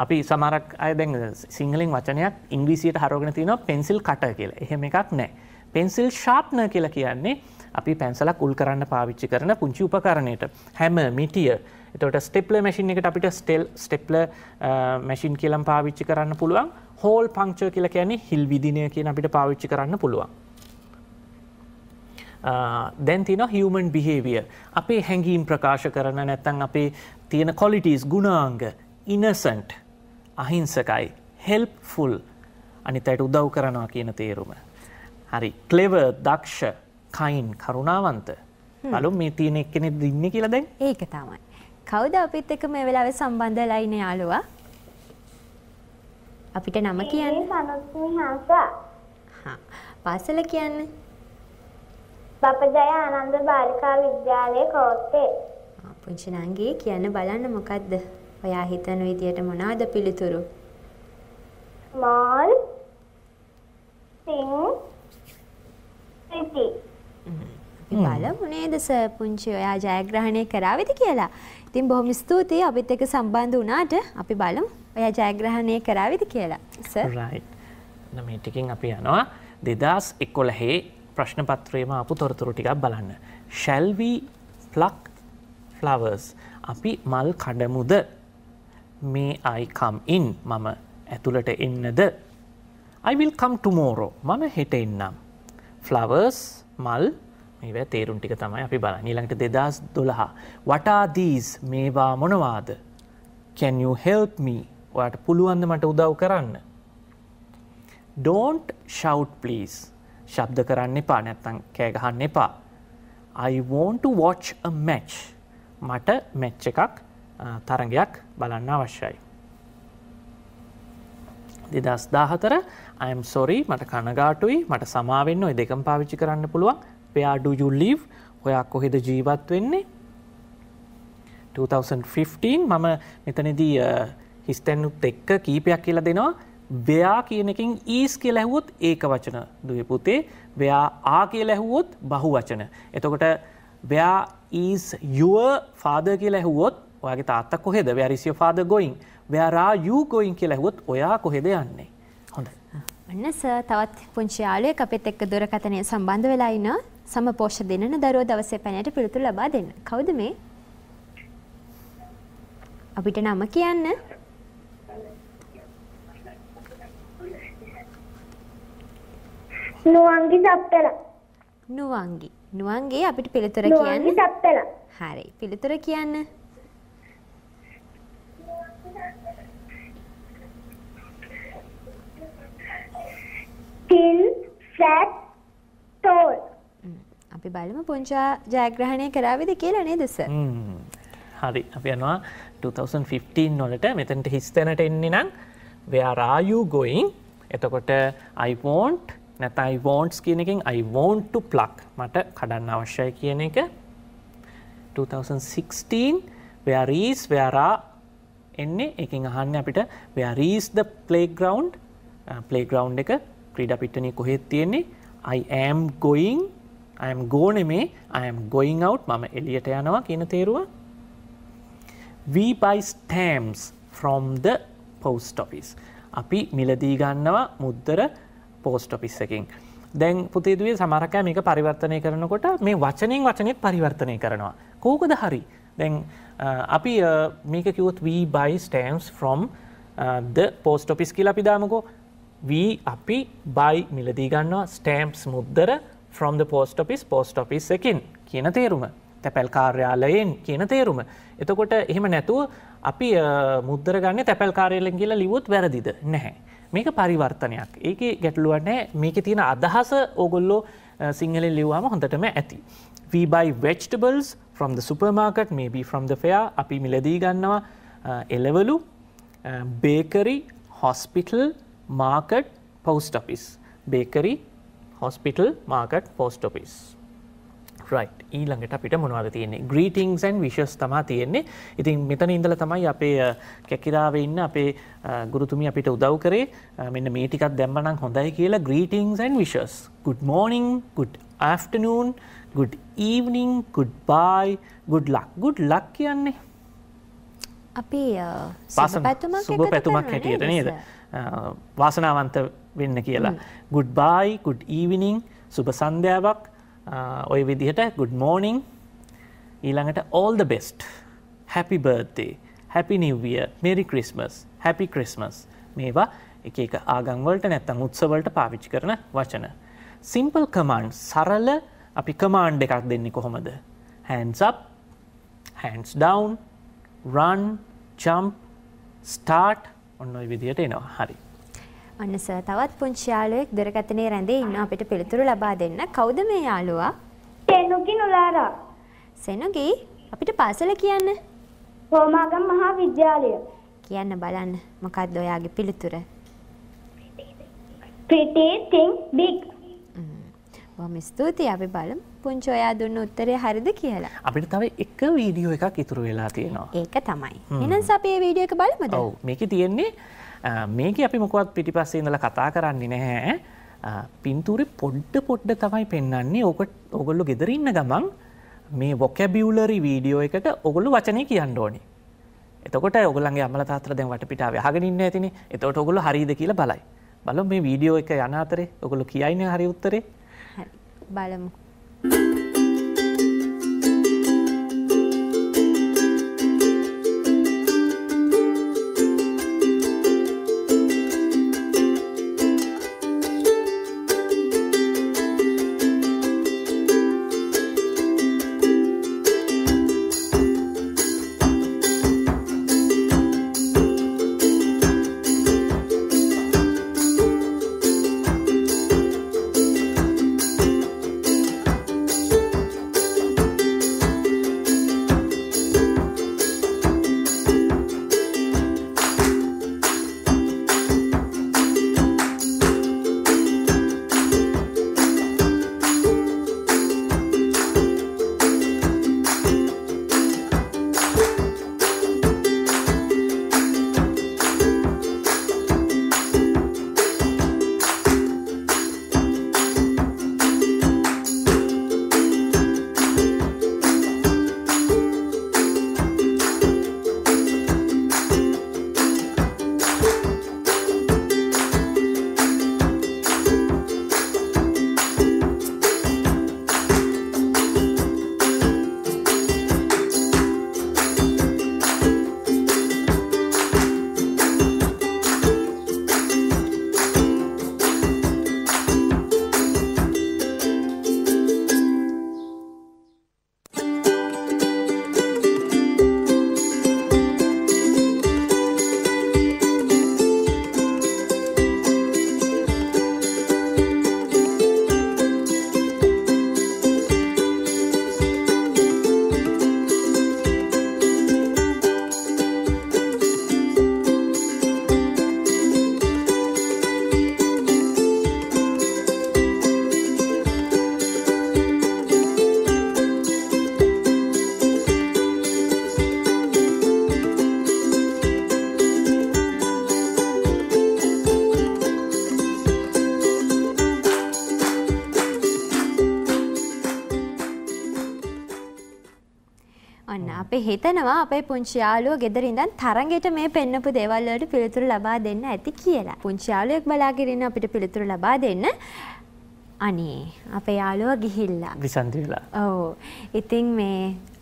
අපි සමරක් අය දැන් සිංහලෙන් වචනයක් ඉංග්‍රීසියට හරෝගෙන තියෙනවා පෙන්සිල් කට කියලා. එහෙම එකක් නැහැ. පෙන්සිල් ශාප්න කියලා කියන්නේ අපි පැන්සලක් උල් කරන්න පාවිච්චි කරන පුංචි උපකරණයට. හැම මිටිය එතකොට ස්ටෙප්ල මැෂින් එකට අපිට ස්ටෙල් ස්ටෙප්ල මැෂින් කියලම් පාවිච්චි කරන්න පුළුවන්. හෝල් පංචර් කියලා කියන්නේ හිල් විදිනය කියන අපිට පාවිච්චි කරන්න පුළුවන්. දැන් තින හියමන් බිහේවිය අපේ හැඟීම් ප්‍රකාශ කරන නැත්තන් අපේ තියෙන කොලිටස් ගුණාංග ඉනසන්ට් අහිංසකයි හෙල්ෆුල් අනිතයට උදව් කරනවා කියන තේරුම. හරි කලෙව දක්ෂ කයින් කරුණාවන්ත අලු මේ තියෙන එක්කෙනෙ දින්න කියලා දැන් ඒක තමයි. කවුද අපිත් එක මේ වෙලාව සම්බන්ධ ලයින යාලුවා අපිට නම කියන්න පාසල කියන්න බපජය ආනන්ද බාලිකා විද්‍යාලය කෝත්තේ පුංචි නංගී කියන්න බලන්න මොකද්ද? ඔයා හිතන විදියට මොනවද පිළිතුරු? small thing pretty. අපි බලමු නේද සර් පුංචි ඔයා ජයග්‍රහණය කරාවිද කියලා. ඉතින් බොහොම ස්තුතියි අපිත් එක්ක සම්බන්ධ වුණාට. අපි බලමු ඔයා ජයග්‍රහණය කරාවිද කියලා. සර්. right. මේ ටිකෙන් අපි යනවා 2011 ප්‍රශ්න පත්‍රයේම ආපු තොරතුරු ටිකක් බලන්න. shall we pluck flowers අපි මල් කඩමුද මේ I come in මම ඇතුළට එන්නද I will come tomorrow මම හෙට එන්නම් flowers මල් මේ තේරුම් ටික තමයි අපි බලන්න ඊළඟට දෙදස් දොළහා වටාදීස් මේවා මොනවාද can you help me ඔයාට පුළුවන්ද මට උදව් කරන්න don't shout please ශබ්ද කරන්න එපා නැත්තම් කෑ ගහන්න එපා I want to watch a match මට මෙච්ච එකක් තරගයක් බලන්න අවශ්‍යයි. දෙදස් දාහතර අයම් සොරි මට කණගාටුයි මට සමාවෙන්න ඔය දෙකම් පාවිච්චි කරන්න පුළුවන් පයාඩු යුල්ලීව් ඔයා කොහෙද ජීවත් වෙන්නේ 2015 මම මෙතනදී හිස්තැන්නුත් එක්ක කීපයක් කියල දෙනවා බයා කියනකින් ඊස් කිය ලැහුවොත් ඒක වචන දුවපුතේ බයා ආ කිය ලැහුවොත් බහු වචන. එතකොට බයා is your father කියලා ඇහුවොත් ඔයාගේ තාත්තා කොහෙද? where is your father going? where are you going කියලා ඇහුවොත් ඔයා කොහෙද යන්නේ? හොඳයි. අන්න සර් තවත් පුංචි යාළුවෙක් අපිත් එක්ක දුරකථනය සම්බන්ධ වෙලා ඉනවා. සමපෝෂ දෙනන දරුවෝ දවසේ පැනයට පිළිතුරු ලබා දෙන්න. කවුද මේ? අපිට නම කියන්න. නුවන්ගි දප්පල. නුවන්ගි. නුවන්ගේ අපිට පිළිතුර කියන්න හරි පිළිතුර කියන්න අපි බලම පුංචා ජයග්‍රහණය කරාවිද කියලා නේ දෙස හරි අප යනවා 2015 නොලට මෙතැන්ට හිස්තැනට එන්නේ නම් වයා රායු ගොයින් එතකොට අයිපෝන්ට් නැත I wants කියන එකෙන් I want to pluck මට කඩන්න අවශ්‍යයි කියන එක 2016 where is where are එන්නේ එකෙන් අහන්නේ අපිට where is the playground uh, playground එක ක්‍රීඩා පිට්ටනිය කොහෙද තියෙන්නේ I am going I am go නෙමේ I am going out මම එළියට යනවා කියන තේරුව we buy stamps from the post office අපි මිලදී ගන්නවා මුද්දර පෝස්ට පිස්සකින්. දැන් පුතේදුවේ සමරකෑ මේක පරිවර්තනය කරනකොට මේ වචනයෙන් වචනෙත් පරිවර්තනය කරනවා. කෝකද හරි. දැන් අපි මේක කිවොත් we buy stamps from the post office කියල අපි දාමකෝ වී අපි බයි මිලදී ගන්නවා ස්ටෑම්ස් මුද්දර from post office post office එකින් කියන තේරුම තැපැල් කාර්යාලයෙන් කියන තේරුම. එතකොට එහෙම නැතුව අපි මුද්දර ගන්න තැපැල් කාරයලෙන් කියලා ලිවොත් වැරදිද නැහැ. මේක පරිවර්තනයක් ඒක ගැටලුවනෑ මේක තියෙන අදහස ඕගොල්ලෝ සිංහලෙන් ලිව්වාම හොඳටම ඇති. We buy vegetables from the supermarket, maybe from the fair, අපි මිලදී ගන්නවා එලවලු, bakery, hospital, market, post office. bakery, hospital, market, post office. Right ඊළඟට අපිට මොනවද තියෙන්නේ ග්‍රීටිංසන් විශෂ තමා තියෙන්නේ ඉතින් මෙතන ඉඳල තමයි අපේ කැකිරාව ඉන්න අපේ ගුරුතුමි අපිට උදව් කරේ මෙන්න මේ ටිකක් දැම්මනම් හොඳයි කියලා ග්‍රීටිංසන් විශස් good morning good afternoon good evening goodbye good luck good luck කියන්නේ අපි සුබ පැතුමක් හැටියට නේද වාසනාවන්ත වෙන්න කියලා good bye good evening සුබ සන්ධ්‍යාවක් ඔය විදිහට ගුඩ් මෝනිං ඊළඟට all the best happy birthday happy new year merry Christmas happy Christmas මේවා එක එක ආගංවලට නැත්තම් උත්සවලට පාවිච්චි කරන වචන. සිම්පල් කමන්් සරල අපි කමාන්්ඩ එකක් දෙන්නේ කොහොමද. Hands up hands down run jump start ඔන්න විදිහට එනවා හරි. අන්න සර් තවත් පුංචි යාළුවෙක් දුරකථනයේ රැඳේ ඉන්න අපිට පිළිතුරු ලබා දෙන්න. කවුද මේ යාළුවා? සෙනුගි නුලාරා. සෙනුගි අපිට පාසල කියන්න. හෝමාගම් මහා විද්‍යාලය. කියන්න බලන්න. මොකද්ද ඔයාගේ පිළිතුර? Pretty think big. බොහොම ස්තුතියි අපි බලමු. පුංචි ඔයා දුන්න උත්තරය හරිද කියලා. අපිට තව එක වීඩියෝ එකක් ඉතුරු වෙලා තියෙනවා. ඒක තමයි. එහෙනම් අපි මේ වීඩියෝ එක බලමුද? ඔව්. මේකේ තියෙන්නේ මේක අපි මොකවත් පිටිපස්සේ ඉඳලා කතා කරන්නේ නැහැ. පින්තූරේ පොඩ්ඩ පොඩ්ඩ තමයි පෙන්වන්නේ. ඕක ඕගොල්ලෝ ගෙදර ඉන්න ගමන් මේ වොකැබියුලරි වීඩියෝ එකට ඔගොල්ලෝ වචනේ කියන්න ඕනේ. එතකොට ඔයගොල්ලන්ගේ අම්මලා තාත්තලා දැන් වටපිටාවේ අහගෙන ඉන්නේ ඇතිනේ. එතකොට ඔගොල්ලෝ හරියද කියලා බලයි. බලමු මේ වීඩියෝ එක යන අතරේ ඔගොල්ලෝ කියයිනේ හරි උත්තරේ. හරි. බලමු. Thank you. අපි හිතනවා අපේ පුංචි යාළුවෝ ගෙදර ඉඳන් තරඟෙට මේ පෙන්නපු දේවල් වලට පිළිතුරු ලබා දෙන්න ඇති කියලා. පුංචි යාළුවෙක් බලාගෙන ඉන්න අපිට පිළිතුරු ලබා දෙන්න අනේ අපේ යාළුවා ගිහිල්ලා. විසන්ති වෙලා. ඔව්. ඉතින් මේ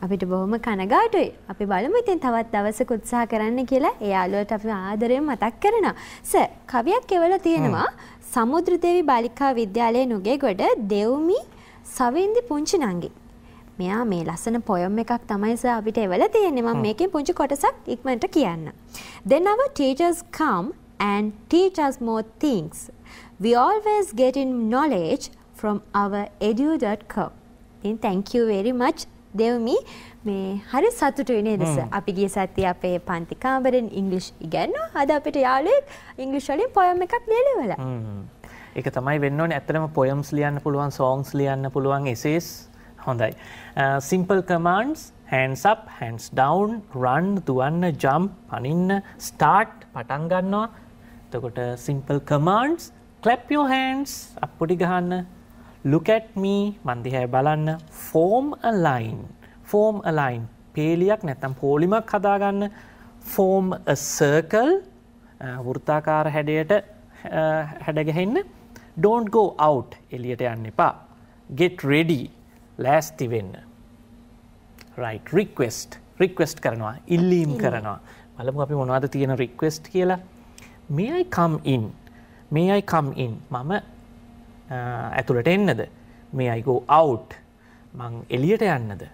අපිට බොහොම කනගාටුයි. අපි බලමු ඉතින් තවත් දවසක උත්සාහ කරන්න කියලා ඒ යාළුවට අපි ආදරයෙන් මතක් කරනවා. සර් කවියක් කියවලා තියෙනවා සමුද්‍රදේවි බාලිකා විද්‍යාලයේ නුගේගොඩ දෙව්මි සවින්දි පුංචි නංගි මෙයා මේ ලස්සන පොයම් එකක් තමයිස අපිට එවල තියෙන්නේ මම මේකෙන් පුංචි කොටසක් ඉක්මනට කියන්න. Then our teachers come and teach us more things. We always get in knowledge from our edu.com. Then thank you very much දෙවමි මේ හරි සතුටුයි නේද සර් අපි ගිය සතියේ අපේ පන්ති කාමරෙන් ඉංග්‍රීසි ඉගෙනුවා අද අපිට යාළුවෙක් ඉංග්‍රීසි වලින් පොයම් එකක් ලියලා ඒක තමයි වෙන්න ඕනේ ඇත්තටම පොයම්ස් ලියන්න පුළුවන් සෝංස් ලියන්න පුළුවන් එසේස් හොඳයි. Simple commands hands up hands down run දුවන්න ජම් පනින්න ස්ටාර්ට් පටන්ගන්නවා තකොට සිම්පල් කමන්ඩස් කලප්යෝ හැන්ස් අපපුඩි ගහන්න ලුකැට්මී මන්දිහැ බලන්න ෆෝම් අලයින් ෆෝම් අලයින් පේලියක් නැත්තම් පෝලිමක් හදාගන්න ෆෝම් සර්කල් වෘතාකාර හැඩයට uh, හැඩගැහෙන්න ඩෝන්ගෝ අව් එලියට යන්න එපා ගෙට් රෙඩී ලෑස්ති වෙන්න රික්වස්ට රික්වස්ට කරනවා ඉල්ලීම් කරනවා බලමු අපි මොනවාද තියෙන රික්වස්ට කියලා මේයි කම් ඉන් මේ අයි කම් ඉන් මම ඇතුළට එන්නද මේ අයිගෝ අවට් මං එලියට යන්නද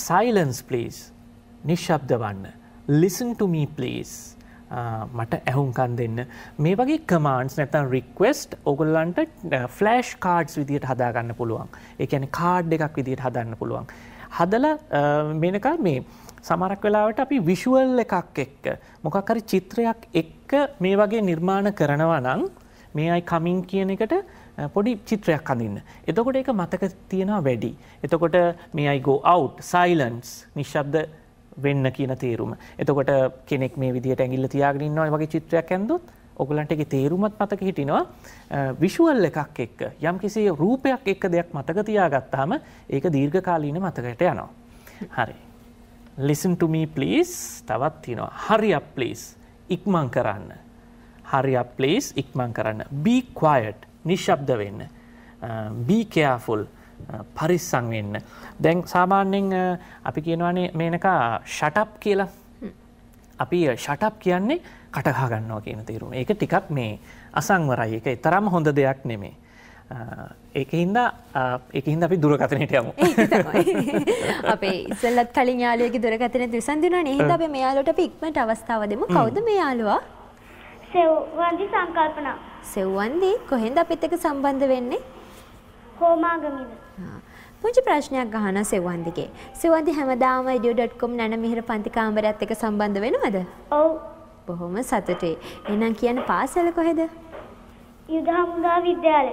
සයිලන්ස් පලස් නිශ්ශබ්ද වන්න ලිසන්ටමී පලස් මට ඇහුම්කන් දෙන්න මේ වගේ කමාන්ස් නැතන් රික්වස්ට් ඔගොල්ලන්ට ෆලෑෂ් කාඩ්ස් විදිට හදාගන්න පුළුවන් එකන කාඩ් එකක් විදිට හදන්න පුළුවන් හදල මෙනක මේ සමරක් වෙලාවට අපි විශුවල් එකක් එක්ක මොකක්කරි චිත්‍රයක් එක්ක මේ වගේ නිර්මාණ කරනවා නං මේ අයි කමින් කියන එකට පොඩි චිත්‍රයක් අඳන්න. එතකොට එක මතක තියෙනවා වැඩි. එතකොට මේ අයි ගෝ අව් සයිලන්ස් නිශ්ශබ්ද වෙන්න කියන තේරුම. එතකොට කෙනෙක් මේ විදිහට ඇඟිල්ල තියාගෙන ඉන්නවා වගේ චිත්‍රයක් ඇන්දොත් ඔගලන්ට ඒකේ තේරුමත් මතක හිටිනවා විෂුවල් එකක් එක්ක යම්කිසි රූපයක් එක්ක දෙයක් මතක තියාගත්තාම ඒක දීර්ඝකාලීන මතකයට යනවා. හරි. listen to me please තවත් තියෙනවා. hurry up please ඉක්මන් කරන්න. hurry up please ඉක්මන් කරන්න. be quiet නිශ්ශබ්ද වෙන්න. be careful පරිස්සං වෙන්න. දැන් සාමාන්‍යෙන් අපි කියනවානේ මේනකා ෂටප් කියලා අපි ෂටප් කියන්නේ කටහා ගන්නවා කියන තේරුම ඒක ටිකක් මේ අසංවරයි එක තරම් හොඳ දෙයක් නෙමේ. ඒක හින්දා ඒක හින්දා අපි දුරකථනයට යමු. [laughs] අපේ ඉස්සෙල්ලත් කලින් යාළුවෙක්ගේ දුරකථනය විසඳුණානේ. එහෙනම් අපි මේ යාළුවට අපි ඉක්මනට අවස්ථාව දෙමු. කවුද මේ යාළුවා? සෙව්වන්දි සංකල්පනා. සෙව්වන්දි කොහෙන්ද අපිත් එක්ක සම්බන්ධ වෙන්නේ? හෝමාගමින්. පුංචි ප්‍රශ්නයක් ගහන සෙවන්දිගේ. සෙවන්දි හැමදාම idio.com නැන මිහිර පන්ති කාමරයත් එක්ක සම්බන්ධ වෙනවද? ඔව්. බොහොම සතුටුයි. එහෙනම් කියන්න පාසල කොහෙද? යුද හමුදා විද්‍යාලය.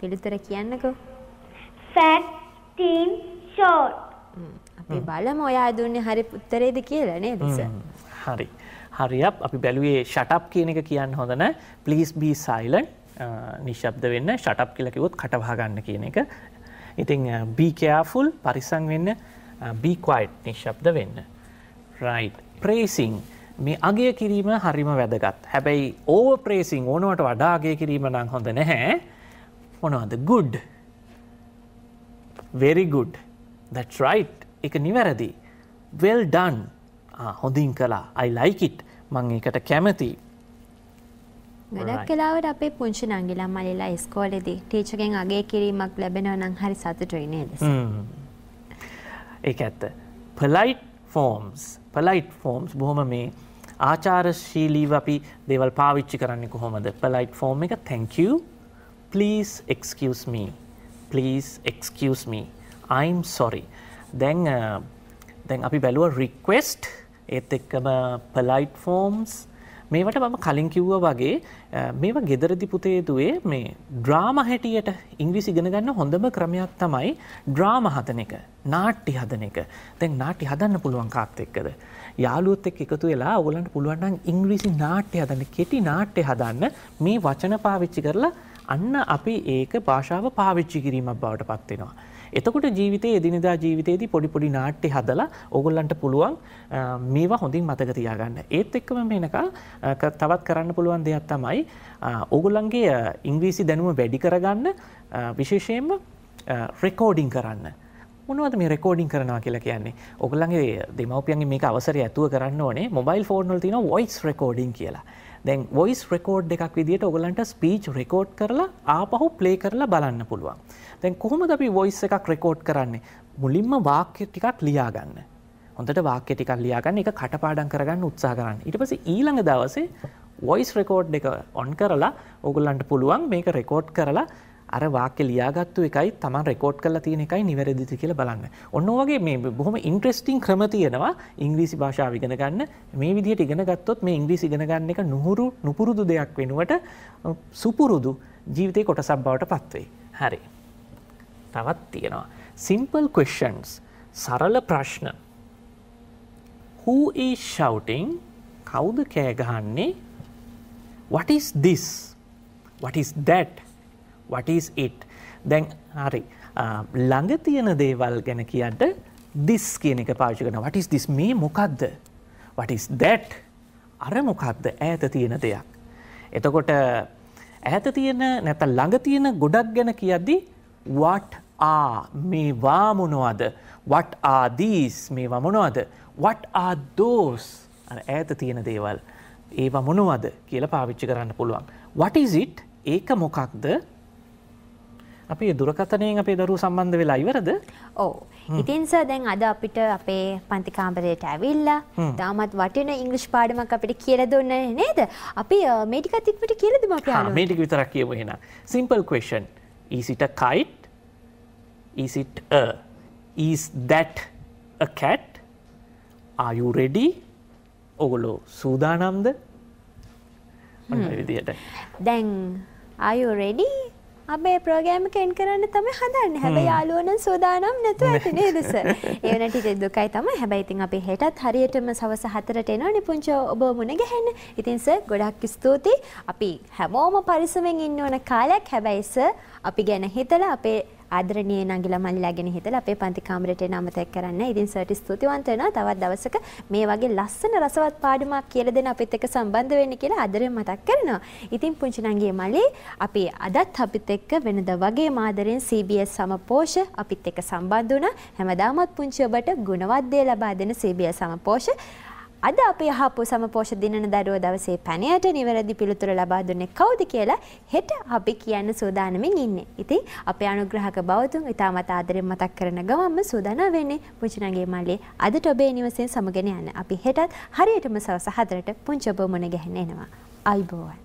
පිළිතුර කියන්නකෝ. fact team short. අපි බලමු ඔයා දුන්නේ හරි උත්තරේද කියලා නේද හරි. හරියක් අපි බැලුවේ shut up කියන එක කියන්න හොඳ නැහැ. please be silent. නිශ්ශබ්ද වෙන්න shut up කියලා කිව්වොත් කටවහ ගන්න කියන එක. ඉතිං බීකෑෆුල් පරිසං වෙන්න බීකවයිට් uh, නිශ්ශබ්ද වෙන්න. රයි් ප්‍රේසිං මේ අගේ කිරීම හරිම වැදගත් හැබැයි ඕව ප්‍රේසිං ඕනුවට වඩාගේ කිරීම නම් හොඳ නැහැ මොනවද ගුඩ් වෙරිගුඩ් රයි් එක නිවැරදි වෙල් ඩන් හොඳින් කලා අයි ලයිකිට් මං එකට කැමති ගොඩක් කලාවට අපේ පුංචි නංගිලම් මලලා ස්කෝලෙදී ටීචකෙන් අගේ කිරීමක් ලැබෙනව නම් හරි සතුටුයි නේද ඒ ඇත්ත පලයිට් ෆෝම්ස් පලයිට් ෆෝම්ස් බොහොම මේ ආචාරශීලීව අපි දේවල් පාවිච්චි කරන්නේ කොහොමද පලයිට් ෆෝම් එක තැංක please excuse me please excuse me I'm sorry දැන් දැන් අපි බැලුව රික්වෙස්ට් ඒත් එක්කම පලයිට් ෆෝම්ස් මේවට මම කලින් කිව්ව වගේ මේවා ගෙදරදි පුතේතුවේ මේ ඩ්‍රාම හැටියට ඉංග්‍රීසි ඉගෙන ගන්න හොඳම ක්‍රමයක් තමයි ඩ්‍රාම හදන එක නාට්‍ය හදන එක දැන් නාට්‍ය හදන්න පුළුවන් කාත් එක්කද යාළුවොත් එක්ක එකතු වෙලා ඕගලන්ට පුළුවන් නම් ඉංග්‍රීසි නාට්‍ය හදන්න කෙටි නාට්‍ය හදන්න මේ වචන පාවිච්චි කරලා අන්න අපි ඒක භාෂාව පාවිච්චි කිරීමක් බවට පත් වෙනවා එතකොට ජීවිතයේ එදිනදා ජීවිතයේදී පොඩි පොඩි නාට්‍ය හදලා ඕගොල්ලන්ට පුළුවන් මේවා හොඳින් මතක තියාගන්න. ඒත් එක්කම මේනක තවත් කරන්න පුළුවන් දෙයක් තමයි ඕගොල්ලන්ගේ ඉංග්‍රීසි දැනුම වැඩි කරගන්න විශේෂයෙන්ම රෙකෝඩින් කරන්න. මොනවද මේ රෙකෝඩින් කරනවා කියලා කියන්නේ. ඔගොල්ලන්ගේ දෙමව්පියන්ගේ මේක අවසරය ඇතුව කරන්න ඕනේ මොබයිල් ෆෝන් වල තියෙන වොයිස් රෙකෝඩින් කියලා. දැන් වොයිස් රෙකෝඩ් එකක් විදිහට ඔගලන්ට ස්පීච් රෙකෝඩ් කරලා ආපහු ප්ලේ කරලා බලන්න පුළුවන්. දැන් කොහොමද අපි වොයිස් එකක් රෙකෝඩ් කරන්නේ? මුලින්ම වාක්‍ය ටිකක් ලියා ගන්න. හොඳට වාක්‍ය ටිකක් ලියා ගන්න ඒක කටපාඩම් කරගන්න උත්සාහ කරන්න. ඊට පස්සේ ඊළඟ දවසේ වොයිස් රෙකෝඩ් එක ඔන් කරලා ඔගොල්ලන්ට පුළුවන් මේක රෙකෝඩ් කරලා අර වාක්‍ය ලියාගත්තු එකයි Taman රෙකෝඩ් කරලා තියෙන එකයි නිවැරදිද කියලා බලන්න. ඔන්න වගේ මේ බොහොම ඉන්ට්‍රෙස්ටිං ක්‍රම තියෙනවා ඉංග්‍රීසි භාෂාව ඉගෙන ගන්න. මේ විදිහට ඉගෙන ගත්තොත් මේ ඉංග්‍රීසි ඉගෙන ගන්න එක නුහුරු නුපුරුදු දෙයක් වෙනුවට සුපුරුදු ජීවිතේ කොටසක් බවට පත්වෙයි. හරි. තවත් තියෙනවා. simple questions සරල ප්‍රශ්න who is shouting කවුද කෑ ගහන්නේ what is this what is that වටස් it දැන් හරි ළඟ තියෙන දේවල් ගැන කියන්ට දිස් කියන එක පාචි කන වටස් දිස් මේ මොකක්ද වටස් දැට් අර මොකක්ද ඇත තියෙන දෙයක් එතකොට ඇත තියෙන නැත ළඟ තියෙන ගොඩක් ගැන කියද්දි වට ආ මේ වාමොනවද වට ආදීස් මේ වමොනවද වට ආදෝස් ඇත තියෙන දේවල් ඒවා මොනවද කියලා පාවිච්චි කරන්න පුළුවන් වටිසිට් ඒක මොකක්ද අපි දුරකථනයෙන් අපේ දරුවෝ සම්බන්ධ වෙලා ඉවරද? ඔව්. ඉතින් සර් දැන් අද අපිට අපේ පන්ති කාමරයට ඇවිල්ලා තාමත් වටින ඉංග්‍රීසි පාඩමක් අපිට කියලා දුන්නේ නේද? අපි මේ ටිකත් ඉක්මනට කියලා දෙමු අපි ආලෝක. මේ ටික විතරක් කියමු එහෙනම්. Simple question. Is it a kite? Is it a? Is that a cat? Are you ready? ඔගොල්ලෝ සූදානම්ද? ඔන්න විදියට. දැන් are you ready? අපේ ප්‍රෝගෑම කෙන් කරන්න තම හදන්න හැබ යාලුවනන් සෝදානම් නැතු ඇති නේදස [laughs] ඒනට දුකයි තම හැබයිතින් අපි හෙටත් හරියටම සවස හතරට එන නිපුංචෝ ඔබ මුණ ගැහෙන්න ඉතින්ස ගොඩක් ස්තුතියි අපි හැමෝම පරිසමෙන් ඉන්න ඕන කාලයක් හැබැයිස අපි ගැන හිතල අපේ ආදරණීය නංගිලා මල්ලිලා ගැන හිතලා අපේ පන්ති කාමරේට එන අමතක කරන්න. ඉතින් සර්ටි ස්තුතිවන්ත වෙනවා. තවත් දවසක මේ වගේ ලස්සන රසවත් පාඩමක් කියලා දෙන අපිත් එක්ක සම්බන්ධ වෙන්න කියලා ආදරෙන් මතක් කරනවා. ඉතින් පුංචි නංගියේ මල්ලි අපි අදත් අපිත් එක්ක වෙනද වගේ මාදරෙන් CBS සමපෝෂ අපිත් එක්ක සම්බන්ධ වුණා. හැමදාමත් පුංචි ඔබට ගුණවත් දේ ලබා දෙන CBS සමපෝෂ අද අප යහපු සමපෝෂ දිනන දරුව දවසේ පැනයට නිවැරදි පිළිතුර ලබා දුන්නේ කවුද කියලා හෙට අපි කියන්න සූදානමින් ඉන්නේ. ඉතින් අපේ අනුග්‍රහක බවතුන් ඉතාමත් ආදරෙන් මතක් කරන ගමන්ම සූදානම් වෙන්නේ පුචිනගේ මල්ලේ අදට ඔබේ නිවසෙන් සමගෙන යන්න. අපි හෙටත් හරියටම සවස හතරට පුංචි ඔබ මුණ ගැහෙන්න එනවා. අයිබෝවන්.